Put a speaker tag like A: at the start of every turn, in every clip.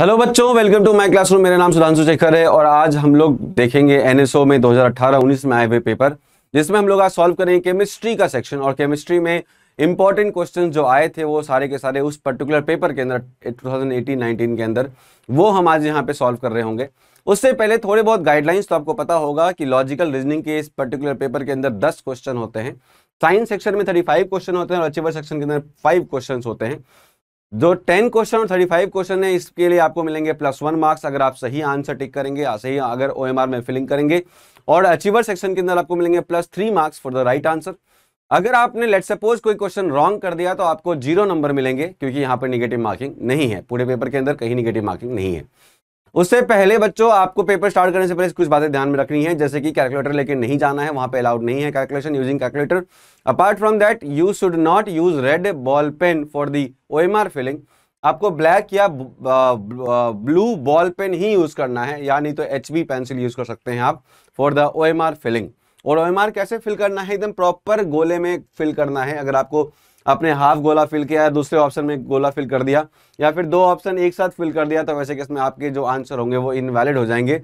A: Hello बच्चों welcome to my classroom मेरा नाम सुधांशु शेखर है और आज हम लोग देखेंगे एनएसओ में 2018-19 में आए हुए पेपर जिसमें हम लोग आज सॉल्व करेंगे केमिस्ट्री का सेक्शन और केमिस्ट्री में इंपॉर्टेंट क्वेश्चन जो आए थे वो सारे के सारे उस पर्टिकुलर पेपर के अंदर 2018-19 के अंदर वो हम आज यहाँ पे सॉल्व कर रहे होंगे उससे पहले थोड़े बहुत गाइडलाइंस तो आपको पता होगा कि लॉजिकल रीजनिंग के इस पर्टिकुलर पेपर के अंदर दस क्वेश्चन होते हैं साइंस सेक्शन में थर्टी क्वेश्चन होते हैं और अचीवर सेक्शन के अंदर फाइव क्वेश्चन होते हैं जो टेन क्वेश्चन और थर्टी फाइव क्वेश्चन है इसके लिए आपको मिलेंगे प्लस वन मार्क्स अगर आप सही आंसर टिक करेंगे सही अगर ओ में फिलिंग करेंगे और अचीवर सेक्शन के अंदर आपको मिलेंगे plus three marks for the right answer अगर आपने लेट सपोज कोई क्वेश्चन रॉन्ग कर दिया तो आपको जीरो नंबर मिलेंगे क्योंकि यहाँ पर निगेटिव मार्किंग नहीं है पूरे पेपर के अंदर कहीं निगेटिव मार्किंग नहीं है उससे पहले बच्चों आपको पेपर स्टार्ट करने से पहले कुछ बातें ध्यान में रखनी है जैसे कि कैलकुलेटर लेके नहीं जाना है वहां पे अलाउड नहीं है calculation using calculator apart from that you should not use red ball pen for the O M R filling आपको ब्लैक या ब्लू बॉल पेन ही यूज करना है या नहीं तो एच बी पेंसिल यूज कर सकते हैं आप for the O M R filling और ओ एम आर कैसे फिल करना है एकदम प्रॉपर गोले में फिल करना है अगर आपको आपने हाफ गोला फिल किया है दूसरे ऑप्शन में गोला फिल कर दिया या फिर दो ऑप्शन एक साथ फिल कर दिया तो वैसे कि में आपके जो आंसर होंगे वो इनवैलिड हो जाएंगे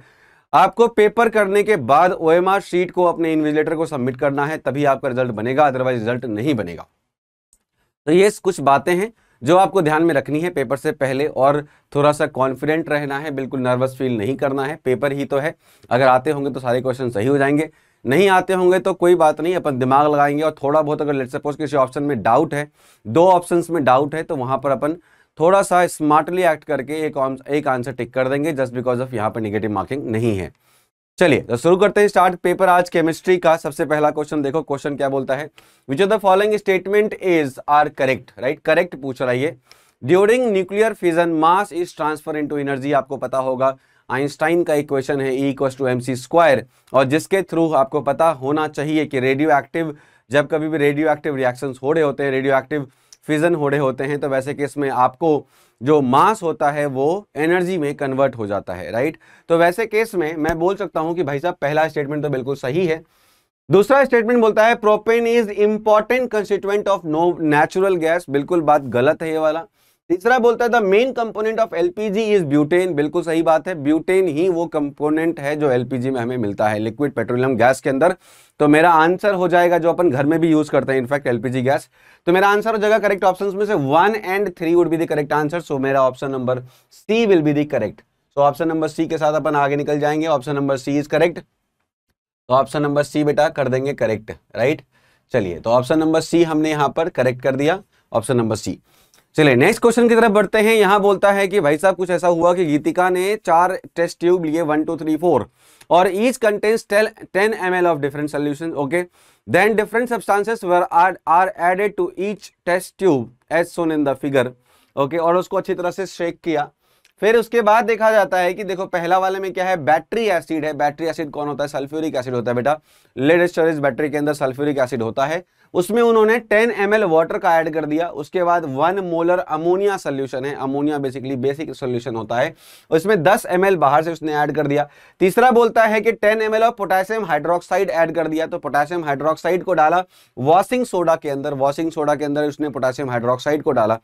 A: आपको पेपर करने के बाद ओ शीट को अपने इन्विजिलेटर को सबमिट करना है तभी आपका रिजल्ट बनेगा अदरवाइज रिजल्ट नहीं बनेगा तो ये कुछ बातें हैं जो आपको ध्यान में रखनी है पेपर से पहले और थोड़ा सा कॉन्फिडेंट रहना है बिल्कुल नर्वस फील नहीं करना है पेपर ही तो है अगर आते होंगे तो सारे क्वेश्चन सही हो जाएंगे नहीं आते होंगे तो कोई बात नहीं अपन दिमाग लगाएंगे और थोड़ा बहुत अगर लेट सपोज किसी ऑप्शन में डाउट है दो ऑप्शन में डाउट है तो वहाँ पर अपन थोड़ा सा स्मार्टली एक्ट करके एक एक आंसर टिक कर देंगे जस्ट बिकॉज ऑफ यहाँ पर निगेटिव मार्किंग नहीं है चलिए तो शुरू करते हैं स्टार्ट पेपर आज केमिस्ट्री का सबसे पहला क्वेश्चन देखो क्वेश्चन क्या बोलता है which of the following statement is are correct right correct पूछ रहा है during nuclear fission mass is transfer into energy आपको पता होगा आइंस्टाइन का इक्वेशन है E equals to M C square और जिसके थ्रू आपको पता होना चाहिए कि रेडियो एक्टिव जब कभी भी रेडियो एक्टिव रिएक्शन हो रहे होते हैं रेडियो एक्टिव फिजन हो रहे होते हैं तो वैसे केस में आपको जो मास होता है वो एनर्जी में कन्वर्ट हो जाता है राइट तो वैसे केस में मैं बोल सकता हूँ कि भाई साहब पहला स्टेटमेंट तो बिल्कुल सही है दूसरा स्टेटमेंट बोलता है propane is important constituent of no natural gas बिल्कुल बात गलत है ये वाला तीसरा बोलता है the main component of LPG is butane बिल्कुल सही बात है ब्यूटेन ही वो कंपोनेंट है जो एलपीजी में हमें मिलता है लिक्विड पेट्रोलियम गैस के अंदर तो मेरा आंसर हो जाएगा जो अपन घर में भी यूज करते हैं इनफैक्ट एलपीजी गैस तो मेरा आंसर हो जाएगा करेक्ट ऑप्शन में से one and three would be the correct answer so मेरा option number C will be the correct तो ऑप्शन नंबर सी के साथ अपन आगे निकल जाएंगे option number C is correct तो ऑप्शन नंबर सी बेटा कर देंगे करेक्ट राइट चलिए तो ऑप्शन नंबर सी हमने यहां पर करेक्ट कर दिया ऑप्शन नंबर सी चलिए नेक्स्ट क्वेश्चन की तरफ बढ़ते हैं यहाँ बोलता है कि भाई साहब कुछ ऐसा हुआ कि गीतिका ने चार टेस्ट ट्यूब लिए वन टू थ्री फोर और each contains tell ten M L of different solution okay then different substances were are are added to each test tube as shown in the figure okay और उसको अच्छी तरह से shake किया फिर उसके बाद देखा जाता है कि देखो पहला वाले में क्या है बैटरी एसिड है बैटरी एसिड कौन होता है सल्फ्यूरिक एसिड होता है बेटा लेड स्टोरेज बैटरी के अंदर सल्फ्यूरिक एसिड होता है उसमें उन्होंने 10 एम वाटर का ऐड कर दिया उसके बाद वन मोलर अमोनिया सोल्यूशन है अमोनिया बेसिकली बेसिक सोल्यूशन होता है उसमें दस एम बाहर से उसने ऐड कर दिया तीसरा बोलता है कि ten M of potassium hydroxide add कर दिया तो पोटेशियम हाइड्रोक्साइड को डाला वॉशिंग सोडा के अंदर वॉशिंग सोडा के अंदर उसने पोटेशियम हाइड्रोक्साइड को डाला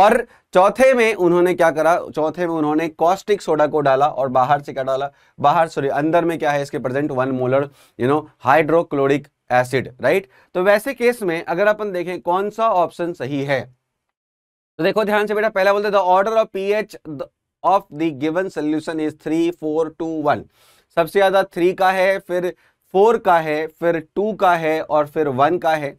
A: और चौथे में उन्होंने क्या करा चौथे में उन्होंने कॉस्टिक सोडा को डाला और बाहर से क्या डाला बाहर सॉरी अंदर में क्या है इसके present one molar you know hydrochloric acid right तो वैसे केस में अगर अपन देखें कौन सा ऑप्शन सही है तो देखो ध्यान से बेटा पहला बोलते the order of P H of the given solution is three four two one सबसे ज्यादा थ्री का है फिर फोर का है फिर टू का है और फिर वन का है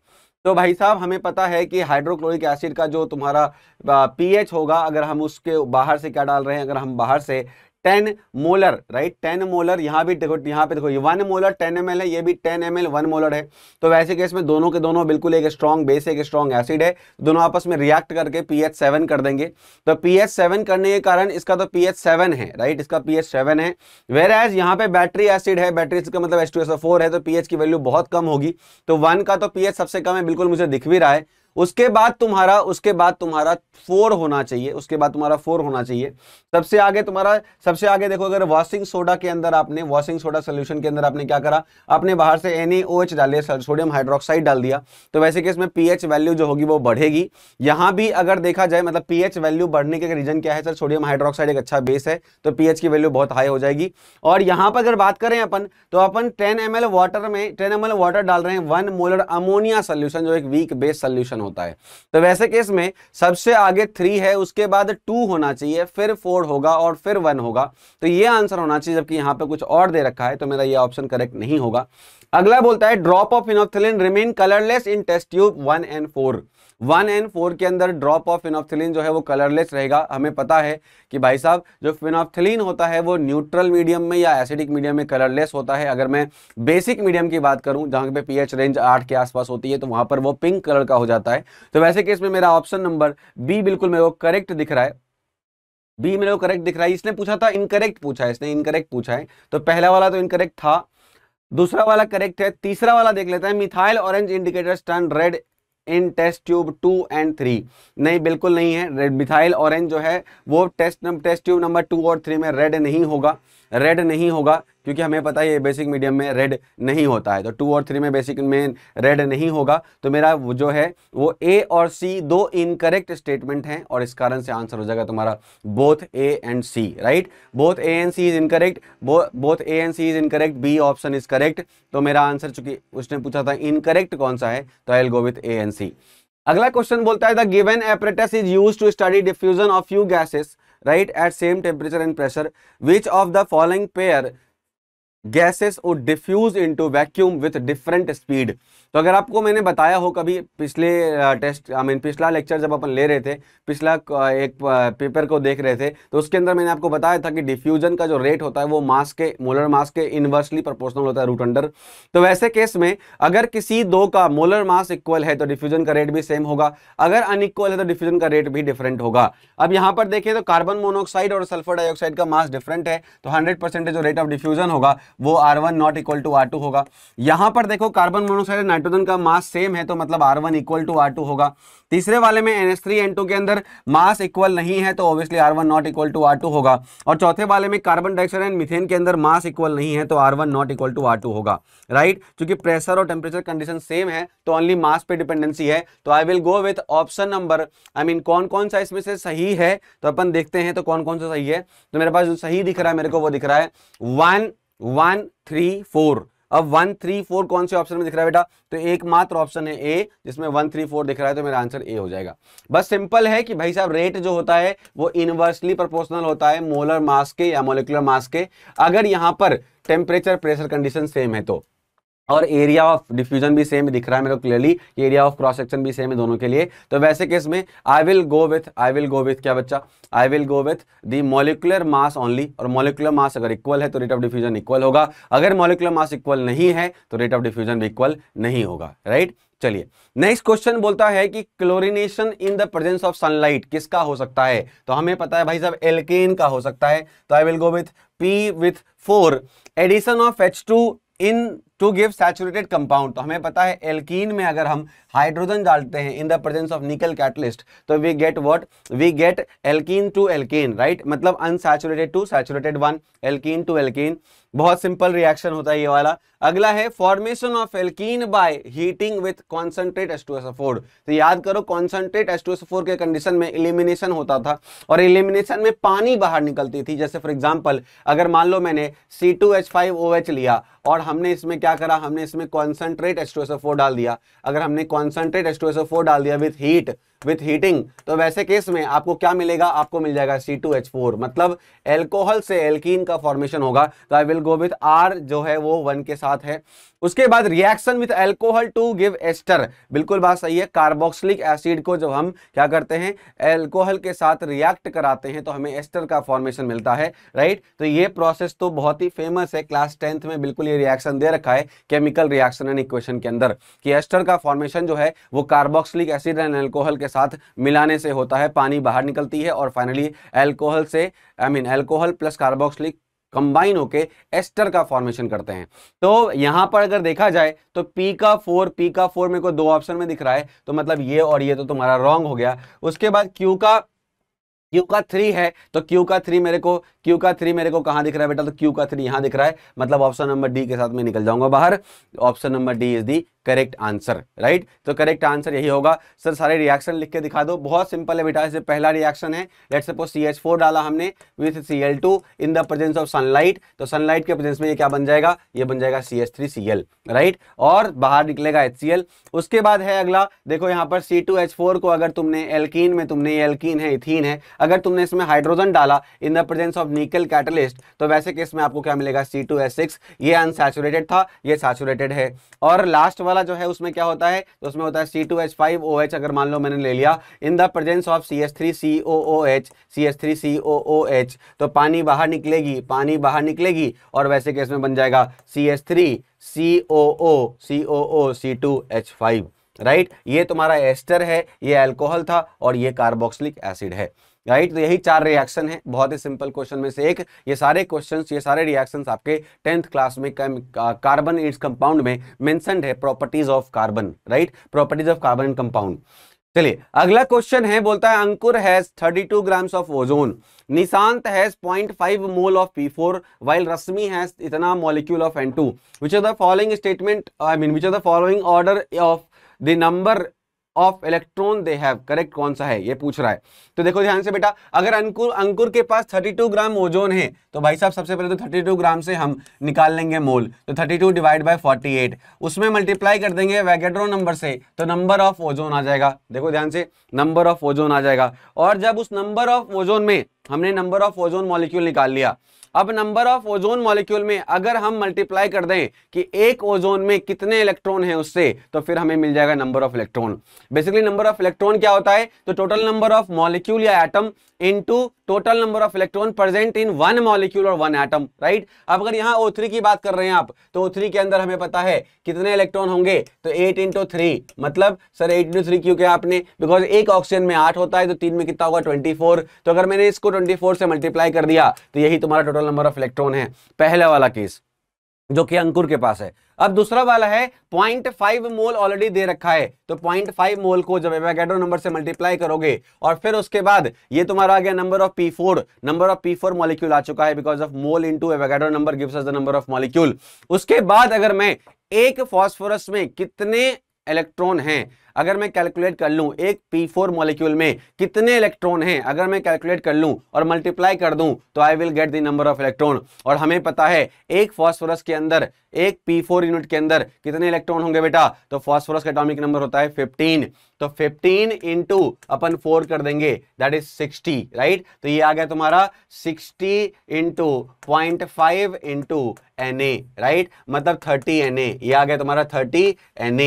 A: तो भाई साहब हमें पता है कि हाइड्रोक्लोरिक एसिड का जो तुम्हारा पीएच होगा अगर हम उसके बाहर से क्या डाल रहे हैं अगर हम बाहर से ten molar right ten molar यहाँ भी देखो यहाँ पे देखो ये वन मोलर टेन एम है ये भी ten M L one molar है तो वैसे केस में दोनों के दोनों बिल्कुल एक स्ट्रॉन्ग बेस एक स्ट्रॉन्ग एसिड है दोनों आपस में रिएक्ट करके पी एच सेवन कर देंगे तो पी एच सेवन करने के कारण इसका तो पी एच सेवन है राइट इसका पी एच सेवन है वेर एज यहाँ पे बैटरी एसिड है बैटरी इसका मतलब एस टू एस फोर है तो पी एच की वैल्यू बहुत कम होगी तो वन का तो पी एच सबसे कम है बिल्कुल मुझे दिख भी रहा है उसके बाद तुम्हारा उसके बाद तुम्हारा फोर होना चाहिए उसके बाद तुम्हारा फोर होना चाहिए सबसे आगे तुम्हारा सबसे आगे देखो अगर वॉशिंग सोडा के अंदर आपने वॉशिंग सोडा सोल्यूशन के अंदर आपने क्या करा आपने बाहर से एन डाले सोडियम हाइड्रोक्साइड डाल दिया तो वैसे इसमें पी एच वैल्यू जो होगी वो बढ़ेगी यहां भी अगर देखा जाए मतलब एच वैल्यू बढ़ने के रीजन क्या है सर सोडियम हाइड्रोक्साइड एक अच्छा बेस है तो पीएच की वैल्यू बहुत हाई हो जाएगी और यहां पर अगर बात करें अपन तो अपन टेन एम वाटर में टेन एम वाटर डाल रहे हैं वन मोलर अमोनिया सोल्यूशन जो एक वीक बेस सोल्यूशन ऑप्शन होता है तो वैसे केस में सबसे आगे थ्री है उसके बाद टू होना चाहिए फिर फोर होगा और फिर वन होगा तो ये आंसर होना चाहिए जबकि यहाँ पे कुछ और दे रखा है तो मेरा ये ऑप्शन करेक्ट नहीं होगा अगला बोलता है drop of phenolphthalein remain colourless in test tube one and four one and four के अंदर ड्रॉप ऑफ फिनॉप्थिलिन जो है वो कलरलेस रहेगा हमें पता है कि भाई साहब जो फिनॉप्थिलिन होता है वो न्यूट्रल मीडियम में या एसिडिक मीडियम में कलरलेस होता है अगर मैं बेसिक मीडियम की बात करूं जहां पे पीएच रेंज आठ के आसपास होती है तो वहां पर वो पिंक कलर का हो जाता है तो वैसे केस में मेरा ऑप्शन नंबर बी बिल्कुल मेरे को करेक्ट दिख रहा है बी मेरे को करेक्ट दिख रहा है इसने पूछा था इनकरेक्ट पूछा है इसने इनकरेक्ट पूछा है तो पहला वाला तो इनकरेक्ट था दूसरा वाला करेक्ट है तीसरा वाला देख लेते हैं methyl orange indicators turn red in test tube two and three नहीं बिल्कुल नहीं है रेड मिथाइल ऑरेंज जो है वो test test tube number two और थ्री में रेड नहीं होगा रेड नहीं होगा क्योंकि हमें पता है बेसिक मीडियम में रेड नहीं होता है तो टू और थ्री में बेसिक में रेड नहीं होगा तो मेरा जो है वो ए और सी दो इनकरेक्ट स्टेटमेंट हैं और इस कारण से आंसर हो जाएगा तुम्हारा both A and C right both A and C is incorrect both A and C is incorrect B option is correct तो मेरा आंसर चूंकि उसने पूछा था इनकरेक्ट कौन सा है तो आई गो विथ ए एंड सी अगला क्वेश्चन बोलता है the given apparatus is use to study diffusion of few gases right at same temperature and pressure which of the following pair gases और diffuse into vacuum with different speed तो अगर आपको मैंने बताया हो कभी पिछले टेस्ट आई मीन पिछला लेक्चर जब अपन ले रहे थे पिछला एक पेपर को देख रहे थे तो उसके अंदर मैंने आपको बताया था कि डिफ्यूजन का जो रेट होता है वो मास के मोलर मास के इन्वर्सली प्रोपोर्शनल होता है रूट अंडर तो वैसे केस में अगर किसी दो का मोलर मास इक्वल है तो डिफ्यूजन का रेट भी सेम होगा अगर अनइक्वल है तो डिफ्यूजन का रेट भी डिफरेंट होगा अब यहाँ पर देखें तो कार्बन मोनोऑक्साइड और सल्फर डाइऑक्साइड का मास डिफरेंट है तो हंड्रेड जो रेट ऑफ डिफ्यूजन होगा वो R one not equal to R two होगा यहां पर देखो कार्बन मोनोक्साइड नाइट्रोजन का मास सेम है तो मतलब R one equal to R two होगा तीसरे वाले में N S three N two के अंदर मास इक्वल नहीं है तो obviously R one not equal to R two होगा और चौथे वाले में कार्बन डाइऑक्साइड एंड मिथेन के अंदर मास इक्वल नहीं है तो R one not equal to R two होगा राइट क्योंकि प्रेशर और टेम्परेचर कंडीशन सेम है तो ओनली मास पे डिपेंडेंसी है तो I will go with option number I mean कौन कौन सा इसमें से सही है तो अपन देखते हैं तो कौन कौन सा सही है तो मेरे पास जो सही दिख रहा है मेरे को वो दिख रहा है वन वन थ्री फोर अब वन थ्री फोर कौन से ऑप्शन में दिख रहा है बेटा तो एकमात्र ऑप्शन है ए जिसमें वन थ्री फोर दिख रहा है तो मेरा आंसर ए हो जाएगा बस सिंपल है कि भाई साहब रेट जो होता है वो इन्वर्सली प्रोपोर्शनल होता है मोलर मास के या मोलिकुलर मास के अगर यहां पर टेम्परेचर प्रेशर कंडीशन सेम है तो और एरिया ऑफ डिफ्यूजन भी सेम दिख रहा है मेरे को clearly area of cross section भी सेम है दोनों के लिए तो वैसे केस में I will go with I will go with क्या बच्चा I will go with the molecular mass only और मोलिकुलर मास अगर इक्वल है तो रेट ऑफ डिफ्यूजन इक्वल होगा अगर मोलिकुलर मास इक्वल नहीं है तो रेट ऑफ डिफ्यूजन भी इक्वल नहीं होगा राइट चलिए नेक्स्ट क्वेश्चन बोलता है कि chlorination in the presence of sunlight किसका हो सकता है तो हमें पता है भाई साहब एल्केन का हो सकता है तो I will go with P with four addition of H two in to give saturated compound तो हमें पता है एल्कीन में अगर हम हाइड्रोजन डालते हैं in the presence of nickel catalyst तो we get what we get alkene to alkene right मतलब unsaturated to saturated one alkene to alkene बहुत सिंपल रिएक्शन होता है ये वाला अगला है formation of alkene by heating with concentrate एस्टोसफोर तो याद करो कॉन्सेंट्रेट फोर के कंडीशन में इलिमिनेशन होता था और इलिमिनेशन में पानी बाहर निकलती थी जैसे फॉर एग्जाम्पल अगर मान लो मैंने C two H five O H लिया और हमने इसमें क्या करा हमने इसमें कॉन्सेंट्रेट फोर डाल दिया अगर हमने कॉन्सेंट्रेट फोर डाल दिया विथ हीट विथ हीटिंग तो वैसे केस में आपको क्या मिलेगा आपको मिल जाएगा फोर मतलब एल्कोहल से एल्कीन का फॉर्मेशन होगा तो I will go with R जो है वो वन के साथ साथ है उसके बाद reaction with alcohol to give ester बिल्कुल बात सही है कार्बोक्सिलिक एसिड को जब हम क्या करते हैं एल्कोहल के साथ रिएक्ट कराते हैं तो हमें एस्टर का फॉर्मेशन मिलता है राइट तो ये प्रोसेस तो बहुत ही फेमस है क्लास टेंथ में बिल्कुल ये रिएक्शन दे रखा है केमिकल रिएक्शन एंड इक्वेशन के अंदर कि एस्टर का फॉर्मेशन जो है वो कार्बोक्सिलिक एसिड एंड एल्कोहल के साथ मिलाने से होता है पानी बाहर निकलती है और फाइनली एल्कोहल से I mean alcohol plus carboxylic combine होके एस्टर का फॉर्मेशन करते हैं तो यहां पर अगर देखा जाए तो पी का फोर पी का फोर मेरे को दो ऑप्शन में दिख रहा है तो मतलब ये और ये तो तुम्हारा रॉन्ग हो गया उसके बाद क्यू का क्यू का थ्री है तो क्यू का थ्री मेरे को क्यू का थ्री मेरे को कहाँ दिख रहा है बेटा तो क्यू का थ्री यहाँ दिख रहा है मतलब ऑप्शन नंबर डी के साथ मैं निकल जाऊंगा बाहर option number D is the correct answer right तो करेक्ट आंसर यही होगा सर सारे रिएक्शन लिख के दिखा दो बहुत सिंपल है बेटा जैसे पहला रिएक्शन है let suppose C H four डाला हमने with C L two in the presence of sunlight तो सनलाइट के प्रेजेंस में ये क्या बन जाएगा ये बन जाएगा C H three C L right और बाहर निकलेगा एच सी एल उसके बाद है अगला देखो यहाँ पर सी टू एच फोर को अगर तुमने एल्कीन में तुमने एल्कीन है इथीन है अगर तुमने इसमें हाइड्रोजन डाला in the presence of nickel catalyst तो वैसे केस में आपको क्या मिलेगा सी टू एच सिक्स ये अनसेचुरेटेड था ये सैचुरेटेड है और लास्ट वाला जो है उसमें क्या होता है तो उसमें होता है C two H five O H अगर मान लो मैंने ले लिया in the presence of C S three C O O H C S three C O O H तो पानी बाहर निकलेगी पानी बाहर निकलेगी और वैसे केस में बन जाएगा C S three C O O C O O C two H five right ये तुम्हारा एस्टर है ये एल्कोहल था और ये कार्बोक्सिलिक एसिड है राइट तो यही चार रिएक्शन है बहुत ही सिंपल क्वेश्चन में से एक ये सारे क्वेश्चंस ये सारे रिएक्शंस आपके टेंथ क्लास में कार्बन इट्स कंपाउंड में मैंसनड है properties of carbon right properties of carbon compound चलिए अगला क्वेश्चन है बोलता है Ankur has 32 grams of ozone Nishant has 0.5 mole of P four while Rashmi has इतना molecule of N two which are the following statement I mean which are the following order of the number of electron they have correct कौन सा है ये पूछ रहा है तो देखो ध्यान से बेटा अगर अंकुर अंकुर के पास 32 ग्राम ओजोन है तो भाई साहब सबसे पहले तो 32 ग्राम से हम निकाल लेंगे मोल तो 32 डिवाइड बाई फोर्टी उसमें मल्टीप्लाई कर देंगे वैगेड्रो नंबर से तो नंबर ऑफ ओजोन आ जाएगा देखो ध्यान से नंबर ऑफ ओजोन आ जाएगा और जब उस नंबर ऑफ ओजोन में हमने नंबर ऑफ ओजोन मॉलिक्यूल निकाल लिया अब नंबर ऑफ ओजोन मॉलिक्यूल में अगर हम मल्टीप्लाई कर दें कि एक ओजोन में कितने इलेक्ट्रॉन हैं उससे तो फिर हमें मिल जाएगा number of electron basically number of electron क्या होता है तो टोटल नंबर ऑफ मॉलिक्यूल या atom into total number of electron present in one molecule और वन एटम राइट अब अगर यहाँ ओ की बात कर रहे हैं आप तो ओ के अंदर हमें पता है कितने इलेक्ट्रॉन होंगे तो एट इंटू मतलब सर एट इंटू थ्री क्यों क्या आपने बिकॉज एक ऑक्सीजन में आठ होता है तो तीन में कितना होगा ट्वेंटी तो अगर मैंने इसको ट्वेंटी से मल्टीप्लाई कर दिया तो यही तुम्हारा total total number of electron है पहला वाला केस जो कि अंकुर के पास है अब दूसरा वाला है पॉइंट फाइव मोल ऑलरेडी दे रखा है तो पॉइंट फाइव मोल को जब एवागेड्रो नंबर से मल्टीप्लाई करोगे और फिर उसके बाद ये तुम्हारा आ गया number of P4 number of P4 molecule आ चुका है because of mole into Avogadro number gives us the number of molecule उसके बाद अगर मैं एक फॉस्फोरस में कितने इलेक्ट्रॉन हैं अगर मैं कैलकुलेट कर लूँ एक पी फोर मॉलिक्यूल में कितने इलेक्ट्रॉन हैं अगर मैं कैलकुलेट कर लूँ और मल्टीप्लाई कर दूँ तो I will get the number of electron और हमें पता है एक फॉस्फोरस के अंदर एक पी फोर यूनिट के अंदर कितने इलेक्ट्रॉन होंगे बेटा तो फॉस्फोरस का एटॉमिक नंबर होता है फिफ्टीन तो 15 इंटू अपन फोर कर देंगे दैट इज 60 राइट तो ये आ गया तुम्हारा 60 into point five into N right मतलब 30 एन ये आ गया तुम्हारा 30 एन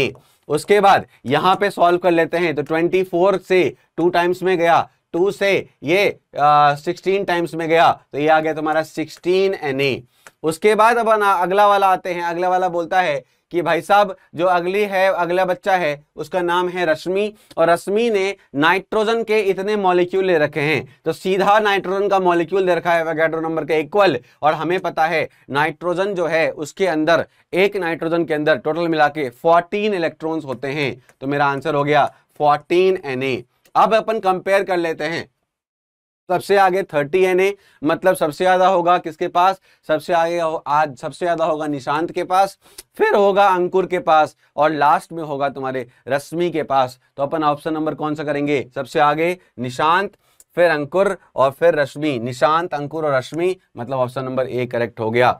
A: उसके बाद यहाँ पे सॉल्व कर लेते हैं तो 24 से टू टाइम्स में गया टू से ये सिक्सटीन टाइम्स में गया तो ये आ गया तुम्हारा सिक्सटीन एन ए उसके बाद अब अगला वाला आते हैं अगला वाला बोलता है कि भाई साहब जो अगली है अगला बच्चा है उसका नाम है रश्मि और रश्मि ने नाइट्रोजन के इतने मॉलिक्यूल ले रखे हैं तो सीधा नाइट्रोजन का मॉलिक्यूल दे रखा है वगैट्रो नंबर के इक्वल और हमें पता है नाइट्रोजन जो है उसके अंदर एक नाइट्रोजन के अंदर टोटल मिला के फोर्टीन इलेक्ट्रॉन्स होते हैं तो मेरा आंसर हो गया फोर्टीन एन अब अपन कंपेयर कर लेते हैं सबसे आगे थर्टी एन ए मतलब सबसे ज्यादा होगा किसके पास सबसे आगे आज सबसे ज्यादा होगा निशांत के पास फिर होगा अंकुर के पास और लास्ट में होगा तुम्हारे रश्मि के पास तो अपन ऑप्शन नंबर कौन सा करेंगे सबसे आगे निशांत फिर अंकुर और फिर रश्मि निशांत अंकुर और रश्मि मतलब ऑप्शन नंबर ए करेक्ट हो गया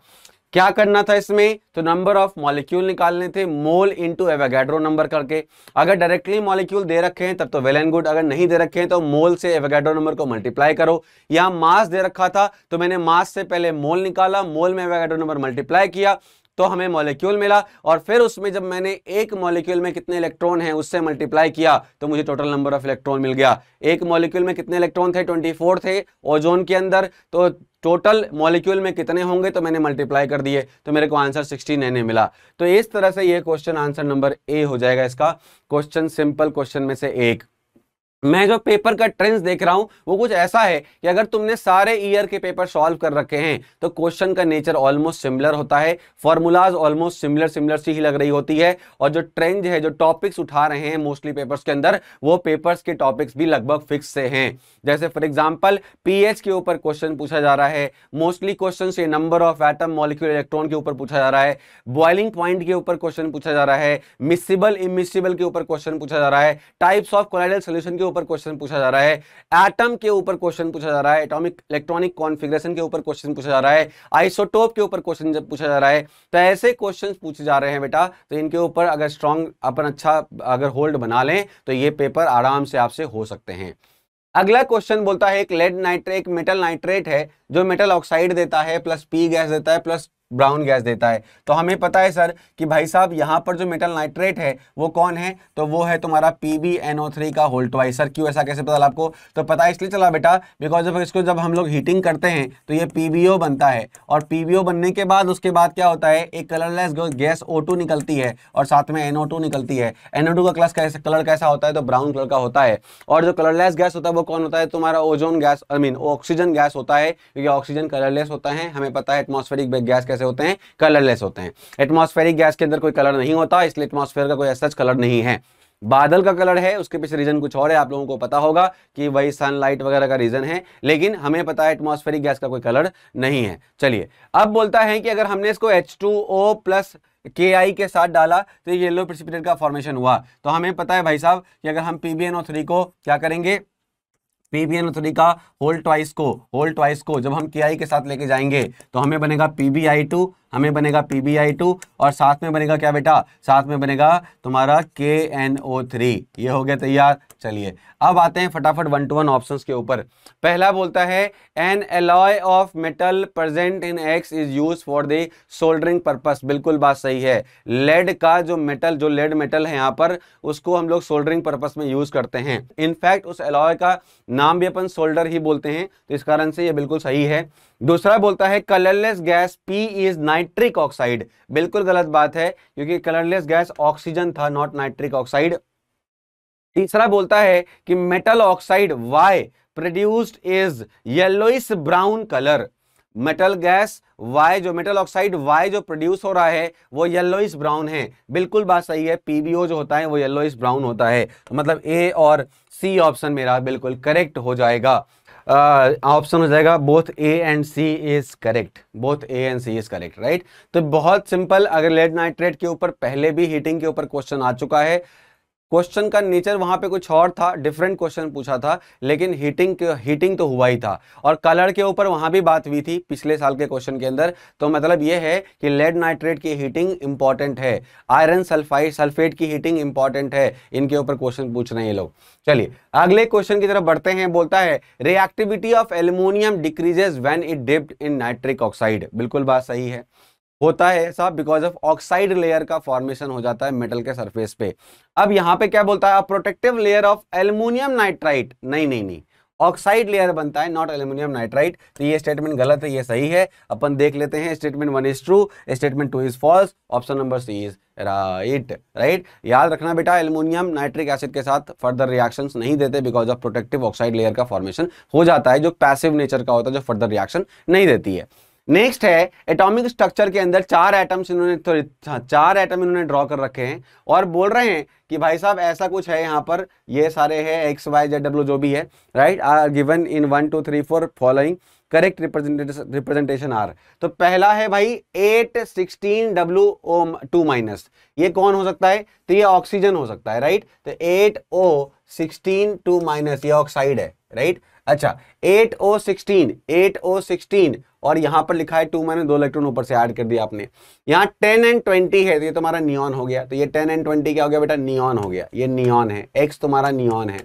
A: क्या करना था इसमें तो नंबर ऑफ मॉलिक्यूल निकालने थे मोल इनटू एवेगैड्रो नंबर करके अगर डायरेक्टली मॉलिक्यूल दे रखे हैं तब तो वेल एंड गुड अगर नहीं दे रखे हैं तो मोल से एवेगैड्रो नंबर को मल्टीप्लाई करो या मास दे रखा था तो मैंने मास से पहले मोल निकाला मोल में एवेगैड्रो नंबर मल्टीप्लाई किया तो हमें मॉलिक्यूल मिला और फिर उसमें जब मैंने एक मॉलिक्यूल में कितने इलेक्ट्रॉन हैं उससे मल्टीप्लाई किया तो मुझे टोटल नंबर ऑफ इलेक्ट्रॉन मिल गया एक मॉलिक्यूल में कितने इलेक्ट्रॉन थे 24 थे ओजोन के अंदर तो टोटल मॉलिक्यूल में कितने होंगे तो मैंने मल्टीप्लाई कर दिए तो मेरे को आंसर सिक्सटी नहीं मिला तो इस तरह से ये क्वेश्चन आंसर नंबर ए हो जाएगा इसका क्वेश्चन सिंपल क्वेश्चन में से एक मैं जो पेपर का ट्रेंड्स देख रहा हूं वो कुछ ऐसा है कि अगर तुमने सारे ईयर के पेपर सॉल्व कर रखे हैं तो क्वेश्चन का नेचर ऑलमोस्ट सिमिलर होता है फॉर्मूलाज ऑलमोस्ट सिमिलर सिमिलर सी ही लग रही होती है और जो ट्रेंड है जो टॉपिक्स उठा रहे हैं मोस्टली पेपर्स के अंदर वो पेपर्स के टॉपिक्स भी लगभग फिक्स से हैं जैसे फॉर एग्जाम्पल पी के ऊपर क्वेश्चन पूछा जा रहा है मोस्टली क्वेश्चन से number of atom molecule electron के ऊपर पूछा जा रहा है बॉइलिंग पॉइंट के ऊपर क्वेश्चन पूछा जा रहा है मिसिबल इमिसिबल के ऊपर क्वेश्चन पूछा जा रहा है टाइप्स ऑफ कोलाइडल सोल्यूशन के ऊपर क्वेश्चन पूछा जा रहा है एटम के ऊपर क्वेश्चन पूछा जा रहा है एटॉमिक इलेक्ट्रॉनिक कॉन्फिग्रेशन के ऊपर क्वेश्चन पूछा जा रहा है आइसोटोप के ऊपर क्वेश्चन जब पूछा जा रहा है तो ऐसे क्वेश्चन पूछे जा रहे हैं बेटा तो इनके ऊपर अगर स्ट्रांग अपन अच्छा अगर होल्ड बना लें तो ये पेपर आराम से आपसे हो सकते हैं अगला क्वेश्चन बोलता है एक लेड नाइट्रेट मेटल नाइट्रेट है जो मेटल ऑक्साइड देता है प्लस पी गैस देता है प्लस ब्राउन गैस देता है तो हमें पता है सर कि भाई साहब यहाँ पर जो मेटल नाइट्रेट है वो कौन है तो वो है तुम्हारा P B N O three का होल्ट वाइज सर क्यों ऐसा कैसे पता चला आपको तो पता इसलिए चला बेटा बिकॉज ऑफ इसको जब हम लोग हीटिंग करते हैं तो ये पी बी ओ बनता है और पी ओ बनने के बाद उसके बाद क्या होता है एक कलरलेस गैस ओ टू निकलती है और साथ में एनओ निकलती है एनओ का क्लस कैसे कलर कैसा होता है तो ब्राउन कलर का होता है और जो कलरलेस गैस होता है वो कौन होता है तुम्हारा ozone gas I mean oxygen gas होता है क्योंकि ऑक्सीजन कलरलेस होता है हमें पता है एटमोस्फेरिक गैस कैसे होते हैं कलरलेस होते हैं एटमोस्फेरिक गैस के अंदर कोई कलर नहीं होता इसलिए एटमोस्फेयर का कोई सच कलर नहीं है बादल का कलर है उसके पीछे रीजन कुछ और है आप लोगों को पता होगा कि वही सनलाइट वगैरह का रीजन है लेकिन हमें पता है एटमोस्फेरिक गैस का कोई कलर नहीं है चलिए अब बोलता है कि अगर हमने इसको एच टू ओ प्लस के आई के साथ डाला तो येलो प्रिसिपिटेट का फॉर्मेशन हुआ तो हमें पता है भाई साहब कि अगर हम P B N O three को क्या करेंगे पीबीएन थ्री का होल ट्वाइस को होल ट्वाइस को जब हम के के साथ लेके जाएंगे तो हमें बनेगा पीबीआई टू हमें बनेगा पी बी आई टू और साथ में बनेगा क्या बेटा साथ में बनेगा तुम्हारा के एन ओ थ्री ये हो गया तैयार चलिए अब आते हैं फटाफट वन टू वन ऑप्शन के ऊपर पहला बोलता है an alloy of metal present in X is use for the soldering purpose बिल्कुल बात सही है लेड का जो मेटल जो लेड मेटल है यहाँ पर उसको हम लोग सोल्डरिंग पर्पस में यूज करते हैं इनफैक्ट उस एलॉय का नाम भी अपन सोल्डर ही बोलते हैं तो इस कारण से ये बिल्कुल सही है दूसरा बोलता है colourless gas P is nitric oxide बिल्कुल गलत बात है क्योंकि कलरलेस गैस ऑक्सीजन था नॉट नाइट्रिक ऑक्साइड तीसरा बोलता है कि metal oxide Y produced is yellowish brown colour metal gas Y जो मेटल ऑक्साइड वाई जो प्रोड्यूस हो रहा है वो येलोइस ब्राउन है बिल्कुल बात सही है पीबीओ जो होता है वो येलोइस ब्राउन होता है तो मतलब ए और सी ऑप्शन मेरा बिल्कुल करेक्ट हो जाएगा ऑप्शन हो जाएगा both A and C is correct both A and C is correct right तो बहुत सिंपल अगर लेड नाइट्रेट के ऊपर पहले भी हीटिंग के ऊपर क्वेश्चन आ चुका है क्वेश्चन का नेचर वहां पे कुछ और था डिफरेंट क्वेश्चन पूछा था लेकिन हीटिंग हीटिंग तो हुआ ही था और कलर के ऊपर वहां भी बात हुई थी पिछले साल के क्वेश्चन के अंदर तो मतलब ये है कि लेड नाइट्रेट की हीटिंग इंपॉर्टेंट है आयरन सल्फाइड सल्फेट की हीटिंग इंपॉर्टेंट है इनके ऊपर क्वेश्चन पूछ रहे हैं लोग चलिए अगले क्वेश्चन की तरफ बढ़ते हैं बोलता है reactivity of aluminium decreases when it dipped in nitric oxide बिल्कुल बात सही है होता है ऐसा बिकॉज ऑफ ऑक्साइड लेयर का फॉर्मेशन हो जाता है मेटल के सरफेस पे अब यहाँ पे क्या बोलता है protective layer of aluminium nitrite नहीं नहीं नहीं ऑक्साइड लेयर बनता है नॉट एल्यूमिनियम नाइट्राइट तो ये स्टेटमेंट गलत है ये सही है अपन देख लेते हैं statement one is true statement two is false option number C is right right याद रखना बेटा एल्यूमिनियम नाइट्रिक एसिड के साथ फर्दर रिएक्शन नहीं देते because of protective oxide layer का फॉर्मेशन हो जाता है जो पैसिव नेचर का होता है जो फर्दर रिएक्शन नहीं देती है नेक्स्ट है एटॉमिक स्ट्रक्चर के अंदर चार एटम्स इन्होंने तो चार एटम इन्होंने ड्रॉ कर रखे हैं और बोल रहे हैं कि भाई साहब ऐसा कुछ है यहाँ पर ये सारे हैं एक्स वाई जेड डब्ल्यू जो भी है right are given in one two three four following correct representation are तो पहला है भाई eight sixteen W O two minus ये कौन हो सकता है तो ये ऑक्सीजन हो सकता है राइट तो eight O sixteen two minus ये ऑक्साइड है राइट अच्छा eight O sixteen eight O sixteen और यहां पर लिखा है टू मैंने दो इलेक्ट्रॉन ऊपर से ऐड कर दिया आपने यहां टेन एंड ट्वेंटी है तो ये तुम्हारा नियॉन हो गया तो ये टेन एंड ट्वेंटी क्या हो गया बेटा नियॉन हो गया ये नियॉन है एक्स तुम्हारा नियॉन है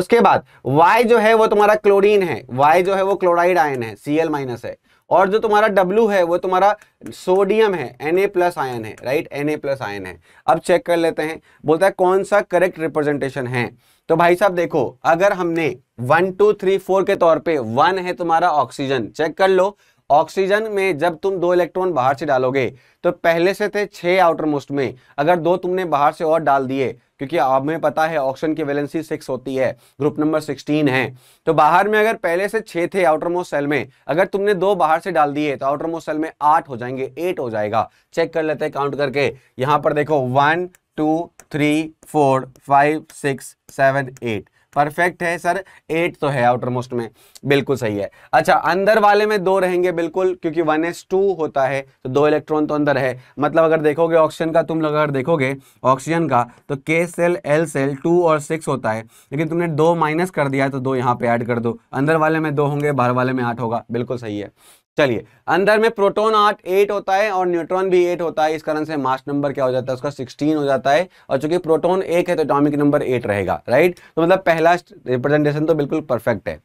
A: उसके बाद वाई जो है वो तुम्हारा क्लोरीन है वाई जो है वो क्लोराइड आयन है सी एल माइनस है और जो तुम्हारा W है वो तुम्हारा सोडियम है Na प्लस आयन है राइट Na प्लस आयन है अब चेक कर लेते हैं बोलता है कौन सा करेक्ट रिप्रेजेंटेशन है तो भाई साहब देखो अगर हमने वन टू थ्री फोर के तौर पे वन है तुम्हारा ऑक्सीजन चेक कर लो ऑक्सीजन में जब तुम दो इलेक्ट्रॉन बाहर से डालोगे तो पहले से थे छह आउटर मोस्ट में अगर दो तुमने बाहर से और डाल दिए क्योंकि में पता है ऑक्शन की वैलेंसी सिक्स होती है ग्रुप नंबर सिक्सटीन है तो बाहर में अगर पहले से छे थे मोस्ट सेल में अगर तुमने दो बाहर से डाल दिए तो मोस्ट सेल में आठ हो जाएंगे एट हो जाएगा चेक कर लेते हैं काउंट करके यहां पर देखो one two three four five six seven eight perfect है सर एट तो है आउटर मोस्ट में बिल्कुल सही है अच्छा अंदर वाले में दो रहेंगे बिल्कुल क्योंकि वन एस टू होता है तो दो इलेक्ट्रॉन तो अंदर है मतलब अगर देखोगे ऑक्सीजन का तुम लोग अगर देखोगे ऑक्सीजन का तो K shell L shell two और सिक्स होता है लेकिन तुमने दो माइनस कर दिया तो दो यहाँ पे ऐड कर दो अंदर वाले में दो होंगे बाहर वाले में आठ होगा बिल्कुल सही है चलिए अंदर में प्रोटोन आठ एट होता है और न्यूट्रॉन भी एट होता है इस कारण से मास नंबर क्या हो जाता है उसका सिक्सटीन हो जाता है और चूंकि प्रोटोन एक है तो एटॉमिक नंबर एट रहेगा राइट तो मतलब पहला रिप्रेजेंटेशन तो बिल्कुल परफेक्ट है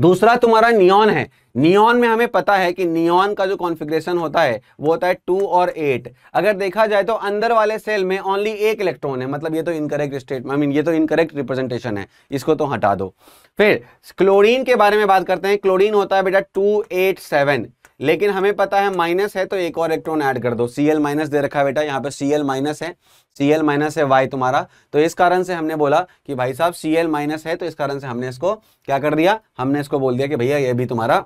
A: दूसरा तुम्हारा नियॉन है नियॉन में हमें पता है कि नियॉन का जो कॉन्फ़िगरेशन होता है वो होता है टू और एट अगर देखा जाए तो अंदर वाले सेल में ओनली एक इलेक्ट्रॉन है मतलब ये तो इनकरेक्ट स्टेट आई मीन ये तो इनकरेक्ट रिप्रेजेंटेशन है इसको तो हटा दो फिर क्लोरीन के बारे में बात करते हैं क्लोरीन होता है बेटा टू एट सेवन लेकिन हमें पता है माइनस है तो एक और इलेक्ट्रॉन ऐड कर दो सी एल माइनस दे रखा है बेटा यहाँ पे सी एल माइनस है सी एल माइनस है वाई तुम्हारा तो इस कारण से हमने बोला कि भाई साहब सी एल माइनस है तो इस कारण से हमने इसको क्या कर दिया हमने इसको बोल दिया कि भैया ये भी तुम्हारा